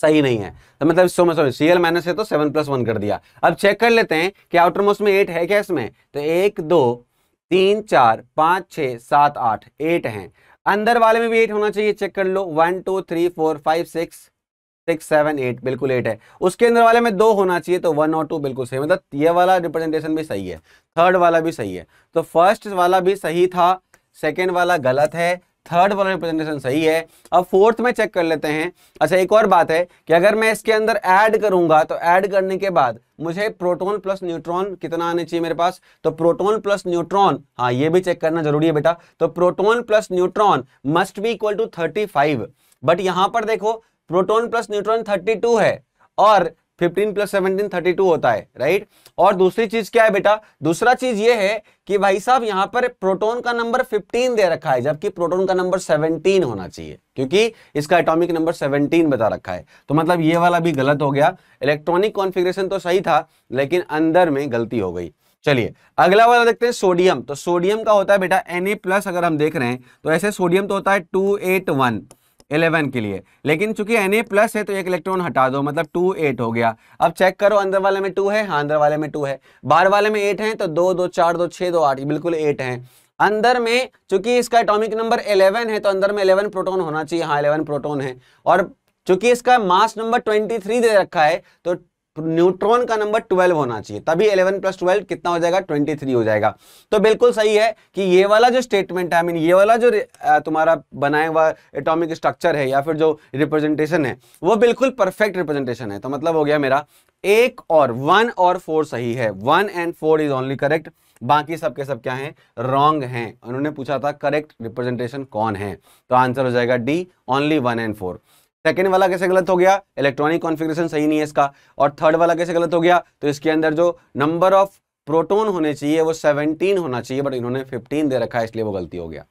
A: सही नहीं है तो मतलब sorry sorry C L minus है तो सेवन प्लस वन कर दिया अब चेक कर लेते हैं कि आउटर मोस्ट में एट है क्या इसमें तो एक दो तीन चार पाँच छः सात आठ एट हैं अंदर वाले में भी एट होना चाहिए चेक कर लो one two three four five six six seven eight बिल्कुल एट है उसके अंदर वाले में दो होना चाहिए तो वन और टू बिल्कुल सही मतलब ये वाला रिप्रेजेंटेशन भी सही है थर्ड वाला भी सही है तो फर्स्ट वाला भी सही था सेकेंड वाला गलत है थर्ड वाला रिप्रेजेंटेशन सही है अब फोर्थ में चेक कर लेते हैं अच्छा एक और बात है कि अगर मैं इसके अंदर ऐड करूंगा तो ऐड करने के बाद मुझे प्रोटॉन प्लस न्यूट्रॉन कितना आने चाहिए मेरे पास तो प्रोटॉन प्लस न्यूट्रॉन हाँ ये भी चेक करना जरूरी है बेटा तो proton plus neutron must be equal to thirty but यहां पर देखो प्रोटोन प्लस न्यूट्रॉन थर्टी है और 15 प्लस 17 32 होता है राइट और दूसरी चीज क्या है बेटा दूसरा चीज ये है कि भाई साहब यहाँ पर प्रोटॉन का नंबर 15 दे रखा है जबकि प्रोटॉन का नंबर 17 होना चाहिए क्योंकि इसका एटॉमिक नंबर 17 बता रखा है तो मतलब ये वाला भी गलत हो गया इलेक्ट्रॉनिक कॉन्फिग्रेशन तो सही था लेकिन अंदर में गलती हो गई चलिए अगला वाला देखते हैं सोडियम तो सोडियम का होता है बेटा एन प्लस अगर हम देख रहे हैं तो ऐसे सोडियम तो होता है टू एट वन इलेवन के लिए लेकिन चूंकि Na प्लस है तो एक इलेक्ट्रॉन हटा दो मतलब टू एट हो गया अब चेक करो अंदर वाले में टू है हाँ अंदर वाले में टू है बाहर वाले में एट है तो दो दो चार दो छः दो आठ बिल्कुल एट है अंदर में चूंकि इसका एटॉमिक नंबर 11 है तो अंदर में 11 प्रोटॉन होना चाहिए हाँ 11 प्रोटॉन है और चूंकि इसका मास नंबर 23 दे रखा है तो न्यूट्रॉन का नंबर 12 होना चाहिए तभी 11 प्लस ट्वेल्व कितना हो जाएगा 23 हो जाएगा तो बिल्कुल सही है कि ये वाला जो स्टेटमेंट है आई मीन ये वाला जो तुम्हारा बनाया हुआ एटॉमिक स्ट्रक्चर है या फिर जो रिप्रेजेंटेशन है वो बिल्कुल परफेक्ट रिप्रेजेंटेशन है तो मतलब हो गया मेरा एक और वन और फोर सही है one and four is only correct बाकी सब के सब क्या हैं रॉन्ग हैं उन्होंने पूछा था करेक्ट रिप्रेजेंटेशन कौन है तो आंसर हो जाएगा D only one and four second वाला कैसे गलत हो गया इलेक्ट्रॉनिक कॉन्फिग्रेशन सही नहीं है इसका और थर्ड वाला कैसे गलत हो गया तो इसके अंदर जो नंबर ऑफ प्रोटोन होने चाहिए वो 17 होना चाहिए बट इन्होंने 15 दे रखा है इसलिए वो गलती हो गया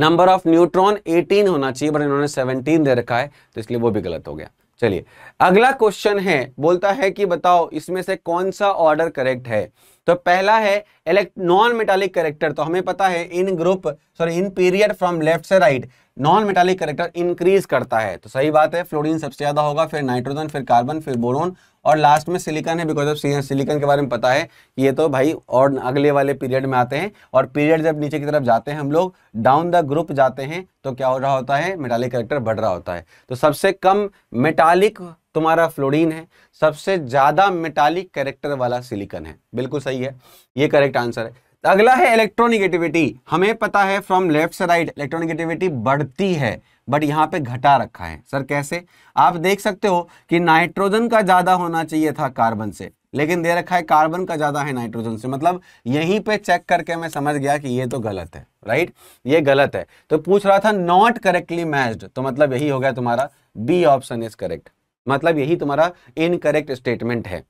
A: नंबर ऑफ न्यूट्रॉन 18 होना चाहिए बट इन्होंने 17 दे रखा है तो इसलिए वो भी गलत हो गया चलिए अगला क्वेश्चन है बोलता है कि बताओ इसमें से कौन सा ऑर्डर करेक्ट है तो पहला है इलेक्ट नॉन मेटालिक करेक्टर तो हमें पता है in group sorry in period from left से right non metallic character increase करता है तो सही बात है फ्लोरीन सबसे ज़्यादा होगा फिर नाइट्रोजन फिर कार्बन फिर बोरोन और लास्ट में सिलिकन है बिकॉज ऑफ सिलिकन के बारे में पता है ये तो भाई और अगले वाले पीरियड में आते हैं और पीरियड जब नीचे की तरफ जाते हैं हम लोग डाउन द ग्रुप जाते हैं तो क्या हो रहा होता है मेटालिक करेक्टर बढ़ रहा होता है तो सबसे कम मेटालिक तुम्हारा फ्लोरीन है सबसे ज़्यादा मेटालिक करेक्टर वाला सिलिकन है बिल्कुल सही है ये करेक्ट आंसर है अगला है इलेक्ट्रोनिगेटिविटी हमें पता है फ्रॉम लेफ्ट से राइट इलेक्ट्रोनिगेटिविटी बढ़ती है बट यहाँ पे घटा रखा है सर कैसे आप देख सकते हो कि नाइट्रोजन का ज़्यादा होना चाहिए था कार्बन से लेकिन दे रखा है कार्बन का ज़्यादा है नाइट्रोजन से मतलब यहीं पे चेक करके मैं समझ गया कि ये तो गलत है राइट ये गलत है तो पूछ रहा था नॉट करेक्टली मैच्ड तो मतलब यही हो गया तुम्हारा बी ऑप्शन इज करेक्ट मतलब यही तुम्हारा इनकरेक्ट स्टेटमेंट है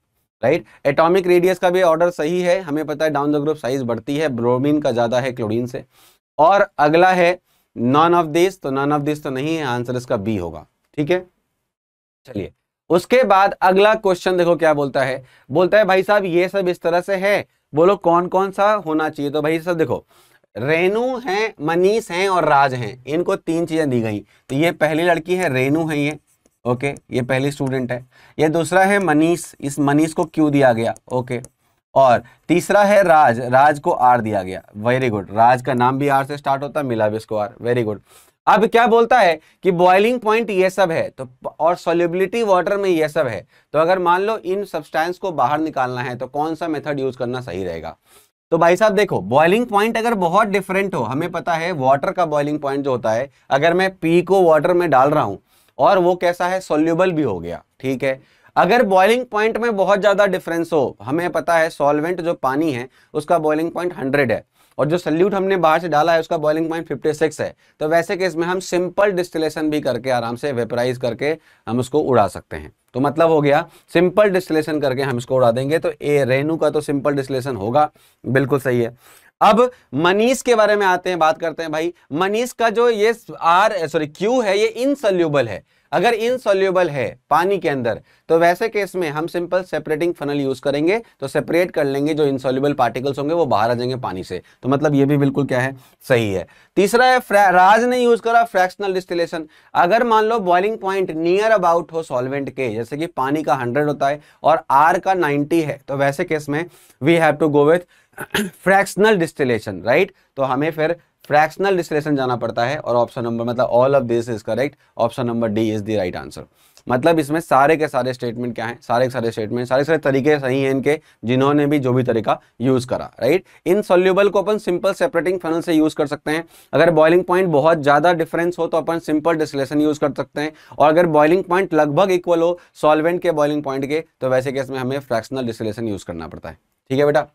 A: राइट एटॉमिक रेडियस का भी ऑर्डर सही है हमें पता है डाउन द ग्रुप साइज बढ़ती है ब्रोमीन का ज़्यादा है क्लोरीन से और अगला है नॉन ऑफ दिस तो नॉन ऑफ दिस तो नहीं है आंसर इसका बी होगा ठीक है चलिए उसके बाद अगला क्वेश्चन देखो क्या बोलता है बोलता है भाई साहब ये सब इस तरह से है बोलो कौन कौन सा होना चाहिए तो भाई साहब देखो रेणु हैं मनीष हैं और राज हैं इनको तीन चीज़ें दी गई तो ये पहली लड़की है रेनू है ये ओके ये पहली स्टूडेंट है ये दूसरा है मनीष इस मनीष को क्यू दिया गया ओके और तीसरा है राज राज को आर दिया गया वेरी गुड राज का नाम भी आर से स्टार्ट होता है मिला भी उसको आर वेरी गुड अब क्या बोलता है कि बॉइलिंग पॉइंट ये सब है तो और सोल्यूबिलिटी वाटर में ये सब है तो अगर मान लो इन सब्सटेंस को बाहर निकालना है तो कौन सा मेथड यूज करना सही रहेगा तो भाई साहब देखो बॉइलिंग पॉइंट अगर बहुत डिफरेंट हो हमें पता है वाटर का बॉइलिंग पॉइंट जो होता है अगर मैं पी को वाटर में डाल रहा हूं और वो कैसा है सोल्यूबल भी हो गया ठीक है अगर बॉइलिंग पॉइंट में बहुत ज़्यादा डिफरेंस हो हमें पता है सॉल्वेंट जो पानी है उसका बॉइलिंग पॉइंट हंड्रेड है और जो सल्यूट हमने बाहर से डाला है उसका बॉइलिंग पॉइंट 56 है तो वैसे केस में हम सिंपल डिस्टिलेशन भी करके आराम से वेपराइज करके हम उसको उड़ा सकते हैं तो मतलब हो गया सिंपल डिस्टिलेशन करके हम इसको उड़ा देंगे तो ए रेनू का तो सिंपल डिस्टिलेशन होगा बिल्कुल सही है अब मनीष के बारे में आते हैं बात करते हैं भाई मनीष का जो ये आर सॉरी क्यू है ये इनसोल्यूबल है अगर इनसॉल्यूबल है पानी के अंदर तो वैसे केस में हम सिंपल सेपरेटिंग फनल यूज करेंगे तो सेपरेट कर लेंगे जो इनसोल्यूबल पार्टिकल्स होंगे वो बाहर आ जाएंगे पानी से तो मतलब ये भी बिल्कुल क्या है सही है तीसरा है राज ने यूज करा फ्रैक्शनल डिस्टिलेशन अगर मान लो बॉइलिंग पॉइंट नियर अबाउट हो सॉल्वेंट के जैसे कि पानी का हंड्रेड होता है और आर का नाइनटी है तो वैसे केस में we have to go with fractional distillation right तो हमें फिर फ्रैक्शनल डिस्टिलेशन जाना पड़ता है और ऑप्शन नंबर मतलब all of this is correct option number D is the right answer मतलब इसमें सारे के सारे स्टेटमेंट क्या हैं सारे के सारे स्टेटमेंट सारे सारे तरीके सही हैं इनके जिन्होंने भी जो भी तरीका यूज़ करा राइट इन सोल्यूबल को अपन सिंपल सेपरेटिंग फनल से यूज़ कर सकते हैं अगर बॉइलिंग पॉइंट बहुत ज़्यादा डिफरेंस हो तो अपन सिंपल डिस्टिलेशन यूज़ कर सकते हैं और अगर बॉइलिंग पॉइंट लगभग इक्वल हो सॉल्वेंट के बॉइलिंग पॉइंट के तो वैसे केस में हमें फ्रैक्शनल डिस्टिलेशन यूज़ करना पड़ता है ठीक है बेटा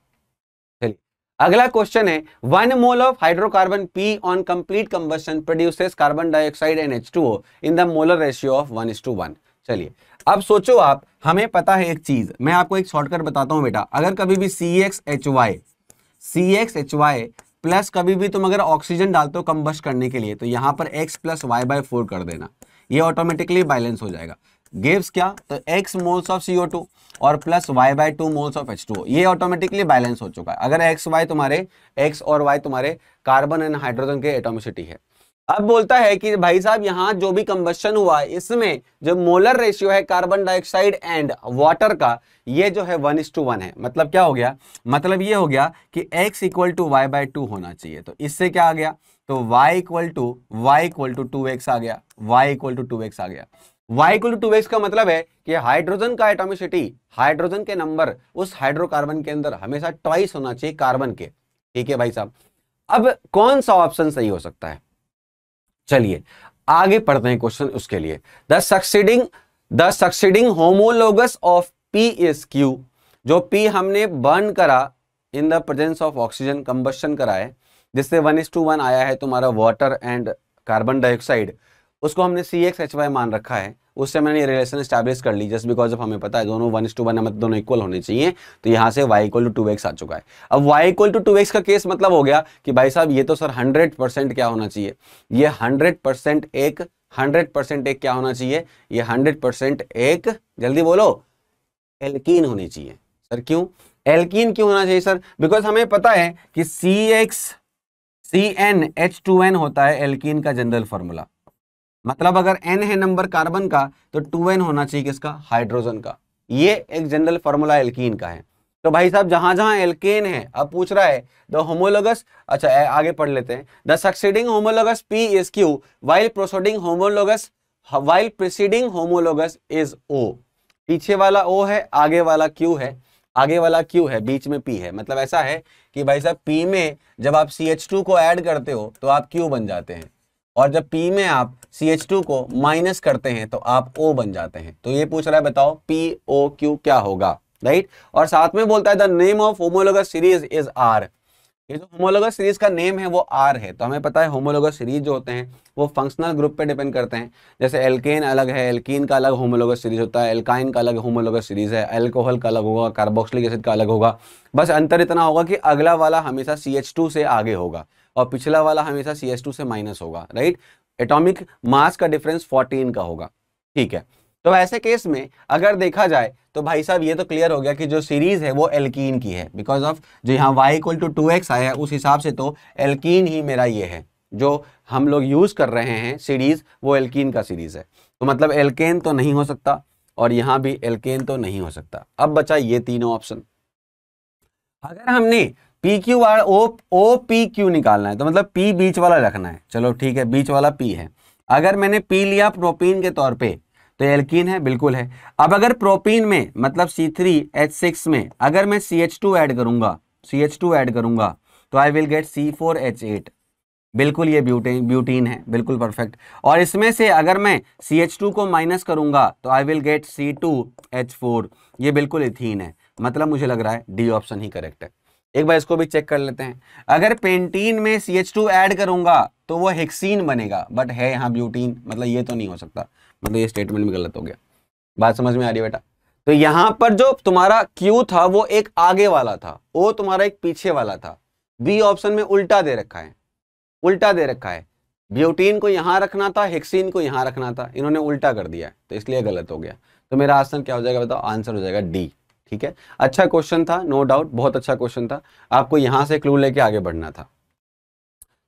A: अगला क्वेश्चन है one mole of hydrocarbon P on complete combustion produces carbon dioxide and H two in the molar ratio of one is to one चलिए अब सोचो आप हमें पता है एक चीज मैं आपको एक शॉर्टकट बताता हूं बेटा अगर कभी भी C X H Y C X H Y plus कभी भी तुम अगर ऑक्सीजन डालते हो कंबस्ट करने के लिए तो यहां पर X plus Y by four कर देना ये ऑटोमेटिकली बैलेंस हो जाएगा गिव्स क्या तो x मोल्स ऑफ CO2 और plus Y by two moles of H2O ये ऑटोमेटिकली बैलेंस हो चुका है अगर एक्स वाई तुम्हारे x और y तुम्हारे कार्बन एंड हाइड्रोजन के एटोमिसिटी है अब बोलता है कि भाई साहब यहाँ जो भी कंबस्टन हुआ इसमें जो मोलर रेशियो है कार्बन डाइऑक्साइड एंड वाटर का ये जो है वन इस टू वन है मतलब क्या हो गया मतलब ये हो गया कि x equal to Y by two होना चाहिए तो इससे क्या आ गया तो y equal to Y equal to two X आ गया y equal to two X आ गया वाई इक्वल टू एक्स का मतलब है कि हाइड्रोजन का एटोमिसिटी हाइड्रोजन के नंबर उस हाइड्रोकार्बन के अंदर हमेशा ट्वाइस होना चाहिए कार्बन के ठीक है भाई साहब अब कौन सा ऑप्शन सही हो सकता है चलिए आगे पढ़ते हैं क्वेश्चन उसके लिए the succeeding the succeeding homologous of P is Q जो पी हमने बर्न करा in the presence of oxygen combustion करा है जिससे वन इज टू वन आया है तुम्हारा वाटर एंड कार्बन डाइऑक्साइड उसको हमने सी एक्स एच वाई मान रखा है उससे मैंने ये रिलेशन स्टैब्लिश कर ली जस्ट बिकॉज ऑफ हमें पता है दोनों वन टू वन मतलब दोनों इक्वल होने चाहिए तो यहाँ से Y equal to two X आ चुका है अब Y equal to two X का केस मतलब हो गया कि भाई साहब ये तो सर हंड्रेड परसेंट क्या होना चाहिए ये हंड्रेड परसेंट एक हंड्रेड परसेंट एक क्या होना चाहिए ये हंड्रेड परसेंट एक जल्दी बोलो एल्कीन होनी चाहिए सर क्यों एल्कीन क्यों होना चाहिए सर बिकॉज हमें पता है कि C X C N H two N होता है एल्कीन का जनरल फॉर्मूला मतलब अगर एन है नंबर कार्बन का तो टू एन होना चाहिए किसका हाइड्रोजन का ये एक जनरल फॉर्मूला एल्किन का है तो भाई साहब जहां जहां एल्केन है अब पूछ रहा है द होमोलोगस अच्छा आगे पढ़ लेते हैं the succeeding homologous P is Q while preceding homologous while preceding homologous is O पीछे वाला ओ है आगे वाला क्यू है आगे वाला क्यू है बीच में पी है मतलब ऐसा है कि भाई साहब पी में जब आप सी एच टू को एड करते हो तो आप क्यू बन जाते हैं और जब P में आप CH2 को माइनस करते हैं तो आप O बन जाते हैं तो ये पूछ रहा है बताओ पी ओ क्यू क्या होगा राइट और साथ में बोलता है the name of homologous series is R ये जो होमोलोगस सीरीज का नेम है वो आर है तो हमें पता है होमोलोगस सीरीज जो होते हैं वो फंक्शनल ग्रुप पे डिपेंड करते हैं जैसे एल्केन अलग है एल्कीन का अलग होमोलोगस सीरीज होता है एल्काइन का अलग होमोलोगस सीरीज है एल्कोहल का अलग होगा कार्बोक्सिलिक एसिड का अलग होगा बस अंतर इतना होगा कि अगला वाला हमेशा सी से आगे होगा और पिछला वाला हमेशा सी से माइनस होगा राइट एटॉमिक मास का डिफरेंस 14 का होगा ठीक है तो ऐसे केस में अगर देखा जाए तो भाई साहब ये तो क्लियर हो गया कि जो सीरीज है वो एल्कीन की है बिकॉज ऑफ जो यहाँ y equal to two X आया है उस हिसाब से तो एल्कीन ही मेरा ये है जो हम लोग यूज़ कर रहे हैं सीरीज़ वो एल्कीन का सीरीज़ है तो मतलब एल्केन तो नहीं हो सकता और यहाँ भी एल्केन तो नहीं हो सकता अब बचा ये तीनों ऑप्शन अगर हमने P Q R O O P Q निकालना है तो मतलब पी बीच वाला रखना है चलो ठीक है बीच वाला पी है अगर मैंने पी लिया प्रोपीन के तौर पे तो एल्कीन है बिल्कुल है अब अगर प्रोपीन में मतलब सी थ्री एच सिक्स में अगर मैं सी एच टू एड करूंगा सी एच टू एड करूंगा तो I will get C four H eight बिल्कुल ये ब्यूटीन ब्यूटीन है बिल्कुल परफेक्ट और इसमें से अगर मैं सी एच टू को माइनस करूंगा तो I will get C two H four ये बिल्कुल इथीन है मतलब मुझे लग रहा है डी ऑप्शन ही करेक्ट है एक बार इसको भी चेक कर लेते हैं अगर पेंटीन में सी एच टू एड करूंगा तो वो हेक्सीन बनेगा बट है यहाँ ब्यूटीन मतलब ये तो नहीं हो सकता मतलब ये स्टेटमेंट भी गलत हो गया बात समझ में आ रही बेटा तो यहाँ पर जो तुम्हारा क्यू था वो एक आगे वाला था ओ तुम्हारा एक पीछे वाला था बी ऑप्शन में उल्टा दे रखा है उल्टा दे रखा है ब्यूटीन को यहाँ रखना था हेक्सीन को यहाँ रखना था इन्होंने उल्टा कर दिया तो इसलिए गलत हो गया तो मेरा आंसर क्या हो जाएगा बताओ आंसर हो जाएगा डी ठीक है अच्छा क्वेश्चन था नो no डाउट बहुत अच्छा क्वेश्चन था आपको यहां से क्लू लेके आगे बढ़ना था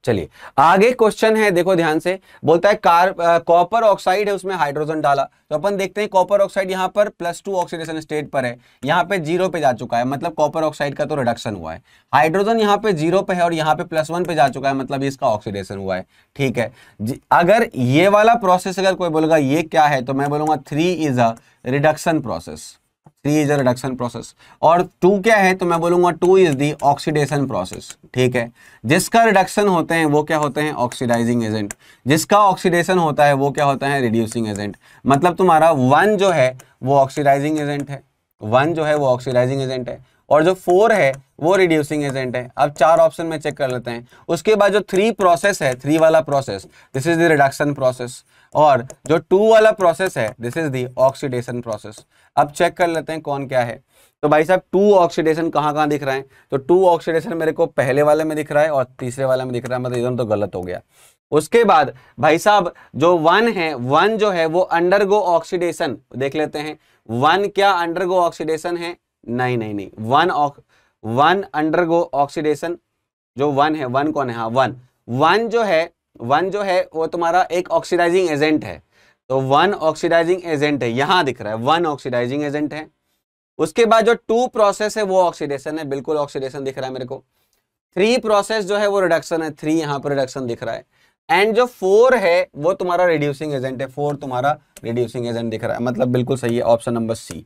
A: चलिए आगे क्वेश्चन है देखो ध्यान से बोलता है कार कॉपर ऑक्साइड है उसमें हाइड्रोजन डाला तो अपन देखते हैं कॉपर ऑक्साइड यहां पर प्लस टू ऑक्सीडेशन स्टेट पर है यहां पे जीरो पे जा चुका है मतलब कॉपर ऑक्साइड का तो रिडक्शन हुआ है हाइड्रोजन यहां पे जीरो पे है और यहां पे प्लस वन पे जा चुका है मतलब इसका ऑक्सीडेशन हुआ है ठीक है अगर ये वाला प्रोसेस अगर कोई बोलेगा ये क्या है तो मैं बोलूंगा three is a reduction process three is the reduction process और टू क्या है तो मैं बोलूंगा two is the oxidation process ठीक है जिसका रिडक्शन होते हैं वो क्या होते हैं ऑक्सीडाइजिंग एजेंट जिसका ऑक्सीडेशन होता है वो क्या होता है रिड्यूसिंग एजेंट मतलब तुम्हारा वन जो है वो ऑक्सीडाइजिंग एजेंट है वन जो है वो ऑक्सीडाइजिंग एजेंट है और जो फोर है वो रिड्यूसिंग एजेंट है अब चार ऑप्शन में चेक कर लेते हैं उसके बाद जो थ्री प्रोसेस है थ्री वाला process this is the reduction process और जो टू वाला प्रोसेस है this is the oxidation process अब चेक कर लेते हैं कौन क्या है तो भाई साहब टू ऑक्सीडेशन कहाँ कहाँ दिख रहा है तो टू ऑक्सीडेशन मेरे को पहले वाले में दिख रहा है और तीसरे वाले में दिख रहा है मतलब इधर तो गलत हो गया उसके बाद भाई साहब जो वन है वन जो है वो गो ऑक्सीडेशन देख लेते हैं वन क्या गो ऑक्सीडेशन है नहीं नहीं नहीं वन वन गो ऑक्सीडेशन जो वन है वन कौन है हाँ वन वन जो है वन जो है वो तुम्हारा एक ऑक्सीडाइजिंग एजेंट है तो वन ऑक्सीडाइजिंग एजेंट है यहां दिख रहा है वन ऑक्सीडाइजिंग एजेंट है उसके बाद जो टू प्रोसेस है वो ऑक्सीडेशन है बिल्कुल ऑक्सीडेशन दिख रहा है मेरे को थ्री प्रोसेस जो है वो रिडक्शन है थ्री यहाँ पर रिडक्शन दिख रहा है एंड जो फोर है वो तुम्हारा रिड्यूसिंग एजेंट है फोर तुम्हारा रिड्यूसिंग एजेंट दिख रहा है मतलब बिल्कुल सही है option number C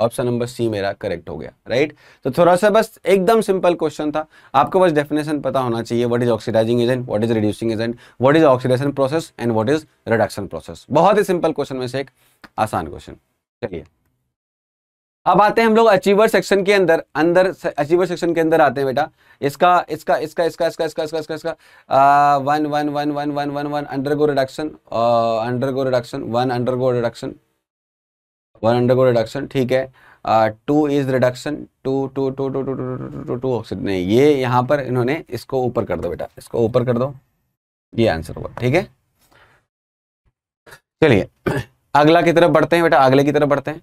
A: option number C मेरा करेक्ट हो गया राइट तो थोड़ा सा बस एकदम सिंपल क्वेश्चन था आपको बस डेफिनेशन पता होना चाहिए what is oxidising agent what is reducing agent what is oxidation process and what is reduction process बहुत ही सिंपल क्वेश्चन में से एक आसान क्वेश्चन चलिए अब आते हैं हम लोग अचीवर सेक्शन के अंदर अंदर अचीवर सेक्शन के अंदर आते हैं बेटा इसका इसका इसका इसका इसका इसका इसका इसका इसका one one one one one one one undergo reduction undergo reduction one undergo reduction one under को रिडक्शन ठीक है two is reduction two two two two two two two two two oxygen नहीं ये यहाँ पर इन्होंने इसको ऊपर कर दो बेटा इसको ऊपर कर दो ये आंसर होगा ठीक है चलिए अगला की तरफ बढ़ते हैं बेटा अगले की तरफ बढ़ते हैं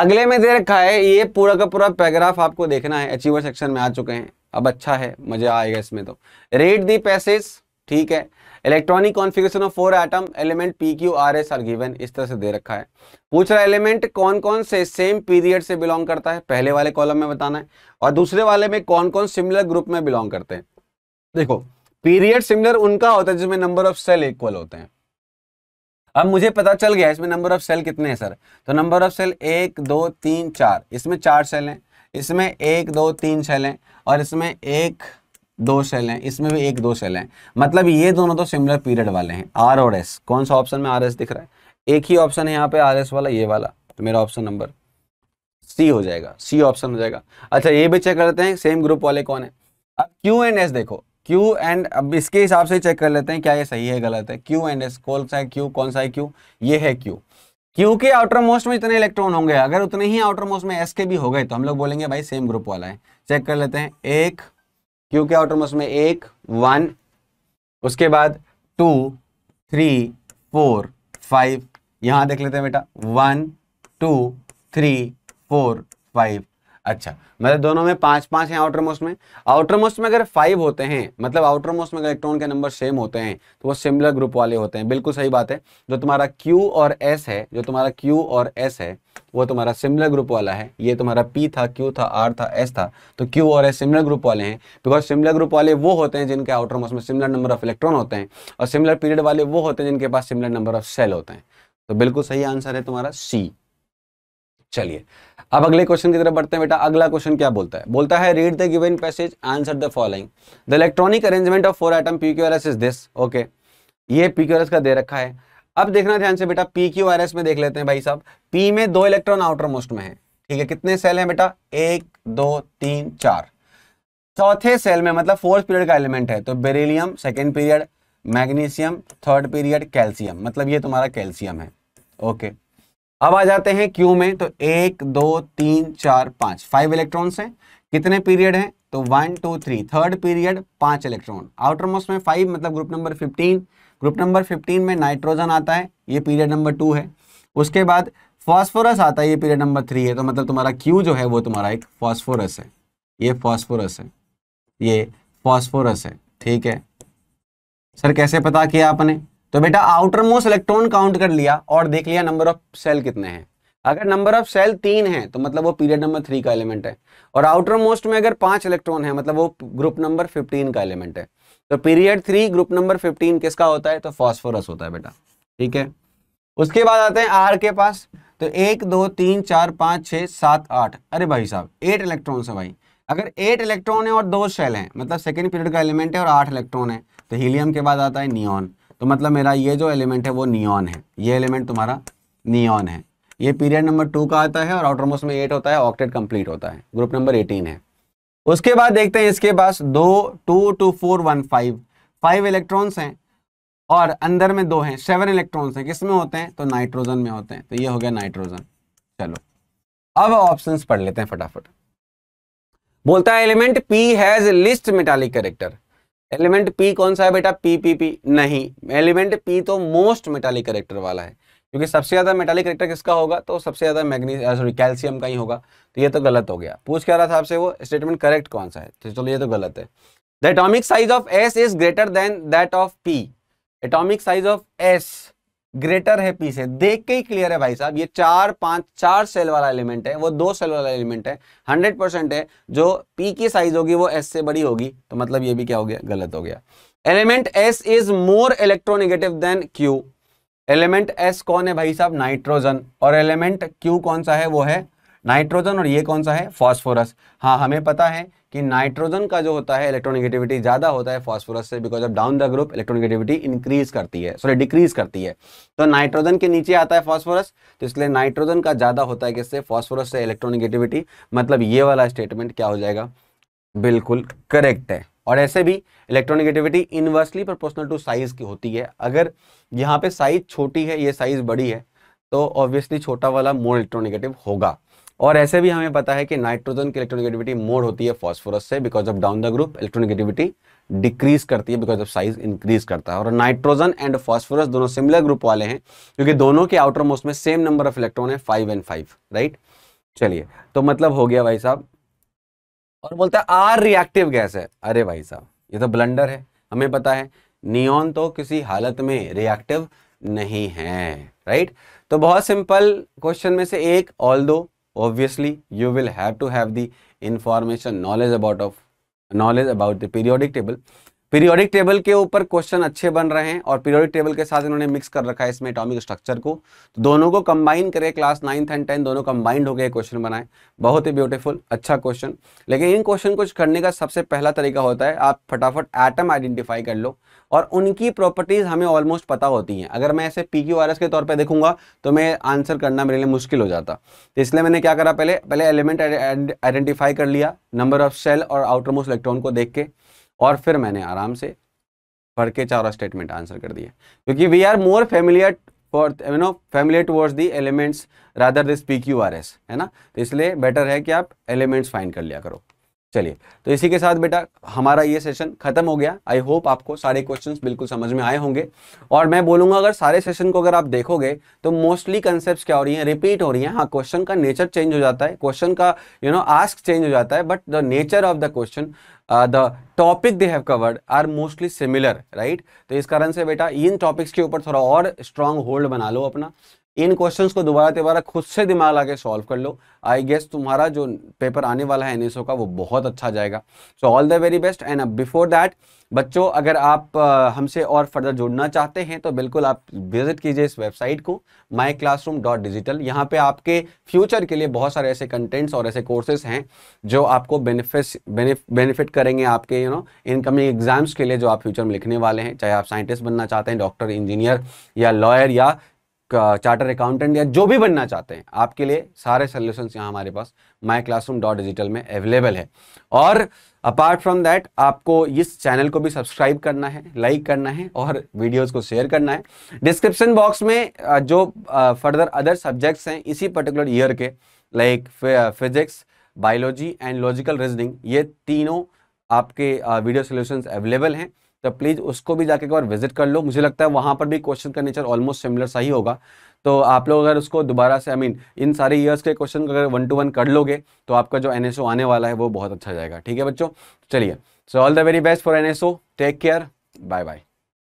A: अगले में दे रखा है ये पूरा का पूरा पैराग्राफ आपको देखना है अचीवर सेक्शन में आ चुके हैं अब अच्छा है मजा आएगा इसमें तो रेड दी पैसेज ठीक है electronic configuration of four atom element P Q R S are given इस तरह से दे रखा है पूछ रहा है एलिमेंट कौन कौन से सेम पीरियड से बिलोंग करता है पहले वाले कॉलम में बताना है और दूसरे वाले में कौन कौन सिमिलर ग्रुप में बिलोंग करते हैं देखो पीरियड सिमिलर उनका होता है जिसमें नंबर ऑफ सेल इक्वल होते हैं अब मुझे पता चल गया इसमें नंबर ऑफ सेल कितने हैं सर तो नंबर ऑफ सेल एक दो तीन चार इसमें चार सेल हैं इसमें एक दो तीन सेल हैं और इसमें एक दो सेल हैं इसमें भी एक दो सेल हैं मतलब ये दोनों तो सिमिलर पीरियड वाले हैं आर और एस कौन सा ऑप्शन में आर एस दिख रहा है एक ही ऑप्शन है यहाँ पे आर एस वाला ये वाला तो मेरा ऑप्शन नंबर सी हो जाएगा सी ऑप्शन हो जाएगा अच्छा ये भी चेक करते हैं सेम ग्रुप वाले कौन है अब क्यू एंड एस देखो क्यू एंड अब इसके हिसाब से चेक कर लेते हैं क्या ये सही है गलत है क्यू एंड एस कौन सा है क्यू कौन सा है क्यू ये है क्यू क्यू के आउटर मोस्ट में इतने इलेक्ट्रॉन होंगे अगर उतने ही आउटर मोस्ट में एस के भी हो गए तो हम लोग बोलेंगे भाई सेम ग्रुप वाला है चेक कर लेते हैं एक क्यू के आउटर मोस्ट में एक वन उसके बाद टू थ्री फोर फाइव यहां देख लेते हैं बेटा one two three four five अच्छा मतलब दोनों में पांच पांच हैं आउटर मोस्ट में आउटर मोस्ट में अगर फाइव होते हैं मतलब आउटर मोस्ट में इलेक्ट्रॉन के नंबर सेम होते हैं तो वो सिमिलर ग्रुप वाले होते हैं बिल्कुल सही बात है जो तुम्हारा क्यू और एस है जो तुम्हारा क्यू और एस है वो तुम्हारा सिमिलर ग्रुप वाला है ये तुम्हारा पी था क्यू था आर था एस था तो क्यू और एस सिमिलर ग्रुप वाले हैं बिकॉज सिमिलर ग्रुप वाले वो होते हैं जिनके आउटर मोस्ट में सिमिलर नंबर ऑफ इलेक्ट्रॉन होते हैं और सिमिलर पीरियड वाले वो होते हैं जिनके पास सिमिलर नंबर ऑफ सेल होते हैं तो बिल्कुल सही आंसर है तुम्हारा सी चलिए अब अगले क्वेश्चन की तरफ बढ़ते हैं बेटा अगला क्वेश्चन क्या बोलता है बोलता है read the given passage answer the following the electronic arrangement of four item P Q R S is this okay ये पी क्यू आर एस का दे रखा है अब देखना ध्यान से बेटा पी क्यू आर एस में देख लेते हैं भाई साहब पी में दो इलेक्ट्रॉन आउटर मोस्ट में है ठीक है कितने सेल है बेटा एक दो तीन चार चौथे सेल में मतलब फोर्थ पीरियड का एलिमेंट है तो beryllium second period magnesium third period calcium मतलब ये तुम्हारा कैल्शियम है ओके okay. अब आ जाते हैं क्यू में तो एक दो तीन चार पाँच फाइव इलेक्ट्रॉन्स हैं कितने पीरियड हैं तो one two three third period पांच इलेक्ट्रॉन आउटर मोस्ट में फाइव मतलब group number fifteen group number fifteen में नाइट्रोजन आता है ये पीरियड नंबर टू है उसके बाद फॉस्फोरस आता है ये पीरियड नंबर थ्री है तो मतलब तुम्हारा क्यू जो है वो तुम्हारा एक फॉस्फोरस है ये फॉस्फोरस है ये फॉस्फोरस है ठीक है सर कैसे पता किया आपने तो बेटा आउटर मोस्ट इलेक्ट्रॉन काउंट कर लिया और देख लिया नंबर ऑफ सेल कितने हैं अगर नंबर ऑफ सेल तीन है तो मतलब वो पीरियड नंबर थ्री का एलिमेंट है और आउटर मोस्ट में अगर पांच इलेक्ट्रॉन है मतलब वो ग्रुप नंबर फिफ्टीन का एलिमेंट है तो period three group number fifteen किसका होता है तो फॉस्फोरस होता है बेटा ठीक है उसके बाद आते हैं आर के पास तो एक दो तीन चार पाँच छः सात आठ अरे भाई साहब एट इलेक्ट्रॉन है भाई अगर एट इलेक्ट्रॉन है और दो सेल हैं मतलब सेकेंड पीरियड का एलिमेंट है और आठ इलेक्ट्रॉन है तो हीलियम के बाद आता है नियॉन तो मतलब मेरा ये जो एलिमेंट है वो नियॉन है ये एलिमेंट तुम्हारा नियॉन है ये पीरियड नंबर टू का आता है और आउटर मोस्ट में एट होता है ऑक्टेट कंप्लीट होता है ग्रुप नंबर एटीन है उसके बाद देखते हैं इसके पास दो two two four one five five electrons हैं और अंदर में दो हैं सेवन इलेक्ट्रॉन्स हैं किसमें होते हैं तो नाइट्रोजन में होते हैं तो ये हो गया नाइट्रोजन चलो अब ऑप्शंस पढ़ लेते हैं फटाफट बोलता है element P has least metallic character element P कौन सा है बेटा पी पी पी नहीं एलिमेंट पी तो मोस्ट मेटालिक करेक्टर वाला है क्योंकि सबसे ज़्यादा मेटालिक करेक्टर किसका होगा तो सबसे ज़्यादा मैग्नी सॉरी कैल्शियम का ही होगा तो ये तो गलत हो गया पूछ क्या रहा था आपसे वो स्टेटमेंट करेक्ट कौन सा है तो चलो ये तो गलत है the atomic size of S is greater than that of P atomic size of S greater है पी से देख के ही क्लियर है भाई साहब ये चार पांच चार सेल वाला एलिमेंट है वो दो सेल वाला एलिमेंट है हंड्रेड परसेंट है जो पी की साइज होगी वो एस से बड़ी होगी तो मतलब ये भी क्या हो गया गलत हो गया element S is more electronegative than Q element S कौन है भाई साहब नाइट्रोजन और एलिमेंट क्यू कौन सा है वो है नाइट्रोजन और ये कौन सा है फॉस्फोरस हाँ हमें पता है कि नाइट्रोजन का जो होता है इलेक्ट्रोनिगेटिविटी ज़्यादा होता है फॉस्फोरस से because of down the group electronegativity increase करती है सॉरी डिक्रीज करती है तो नाइट्रोजन के नीचे आता है फॉस्फोरस तो इसलिए नाइट्रोजन का ज़्यादा होता है किससे फॉस्फोरस से इलेक्ट्रोनिगेटिविटी मतलब ये वाला स्टेटमेंट क्या हो जाएगा बिल्कुल करेक्ट है और ऐसे भी electronegativity inversely proportional to size की होती है अगर यहाँ पे साइज छोटी है ये साइज बड़ी है तो ऑब्वियसली छोटा वाला मोर इलेक्ट्रोनिगेटिव होगा और ऐसे भी हमें पता है कि नाइट्रोजन की इलेक्ट्रोनिगेटिविटी मोर होती है फॉस्फोरस से because of down the group electronegativity decrease करती है बिकॉज ऑफ साइज इंक्रीज करता है और नाइट्रोजन एंड फॉस्फोरस दोनों सिमिलर ग्रुप वाले हैं क्योंकि दोनों के आउटर मोस्ट में सेम नंबर ऑफ इलेक्ट्रॉन है फाइव एंड फाइव राइट चलिए तो मतलब हो गया भाई साहब और बोलता है आर रिएक्टिव गैस है अरे भाई साहब ये तो ब्लंडर है हमें पता है नियॉन तो किसी हालत में रिएक्टिव नहीं है राइट तो बहुत सिंपल क्वेश्चन में से एक ऑल दो obviously you will have to have the information knowledge about of knowledge about the periodic table periodic table के ऊपर क्वेश्चन अच्छे बन रहे हैं और पीरियोडिक टेबल के साथ इन्होंने मिक्स कर रखा है इसमें एटॉमिक स्ट्रक्चर को तो दोनों को कंबाइन करें क्लास नाइन्थ एंड टेंथ दोनों कंबाइंड हो गए क्वेश्चन बनाए बहुत ही ब्यूटीफुल अच्छा क्वेश्चन लेकिन इन क्वेश्चन को करने का सबसे पहला तरीका होता है आप फटाफट एटम आइडेंटिफाई कर लो और उनकी प्रॉपर्टीज़ हमें ऑलमोस्ट पता होती हैं अगर मैं ऐसे पी क्यू आर एस के तौर पर देखूंगा तो मैं आंसर करना मेरे लिए मुश्किल हो जाता तो इसलिए मैंने क्या करा पहले पहले एलिमेंट आइडेंटिफाई कर लिया नंबर ऑफ सेल और आउटरमोस्ट इलेक्ट्रॉन को देख के और फिर मैंने आराम से पढ़ के चारों स्टेटमेंट आंसर कर दिया क्योंकि we are more familiar for you know familiar towards the elements rather this P Q R S है ना तो इसलिए बेटर है कि आप एलिमेंट्स फाइंड कर लिया करो चलिए तो इसी के साथ बेटा हमारा ये सेशन खत्म हो गया आई होप आपको सारे क्वेश्चंस बिल्कुल समझ में आए होंगे और मैं बोलूंगा अगर सारे सेशन को अगर आप देखोगे तो मोस्टली कंसेप्ट क्या हो रही हैं रिपीट हो रही हैं हाँ क्वेश्चन का नेचर चेंज हो जाता है क्वेश्चन का यू नो आस्क चेंज हो जाता है but the nature of the question the topic they have covered are mostly similar right तो इस कारण से बेटा इन टॉपिक्स के ऊपर थोड़ा और स्ट्रांग होल्ड बना लो अपना इन क्वेश्चंस को दोबारा दोबारा खुद से दिमाग ला के सॉल्व कर लो आई गेस तुम्हारा जो पेपर आने वाला है एनएसओ का वो बहुत अच्छा जाएगा so all the very best and अब बिफोर दैट बच्चों अगर आप uh, हमसे और फर्दर जुड़ना चाहते हैं तो बिल्कुल आप विजिट कीजिए इस वेबसाइट को माई क्लासरूम डॉट डिजिटल यहाँ पर आपके फ्यूचर के लिए बहुत सारे ऐसे कंटेंट्स और ऐसे कोर्सेज हैं जो आपको बेनिफिट बेनिफिट करेंगे आपके यू नो इनकमिंग एग्जाम्स के लिए जो आप फ्यूचर में लिखने वाले हैं चाहे आप साइंटिस्ट बनना चाहते हैं डॉक्टर इंजीनियर या लॉयर या चार्टर अकाउंटेंट या जो भी बनना चाहते हैं आपके लिए सारे सोल्यूशंस यहाँ हमारे पास माई क्लासरूम डॉट डिजिटल में अवेलेबल है और अपार्ट फ्रॉम दैट आपको इस चैनल को भी सब्सक्राइब करना है लाइक करना है और वीडियोस को शेयर करना है डिस्क्रिप्शन बॉक्स में जो फर्दर अदर सब्जेक्ट्स हैं इसी पर्टिकुलर ईयर के like physics biology and logical reasoning ये तीनों आपके वीडियो सोल्यूशंस अवेलेबल हैं तो प्लीज़ उसको भी जाके एक बार विजिट कर लो मुझे लगता है वहाँ पर भी क्वेश्चन का नेचर ऑलमोस्ट सिमिलर सा ही होगा तो आप लोग अगर उसको दोबारा से आई I मीन mean, इन सारे ईयर्स के क्वेश्चन अगर वन टू वन कर लोगे तो आपका जो एन आने वाला है वो बहुत अच्छा जाएगा ठीक है बच्चों चलिए so all the very best for an take care bye bye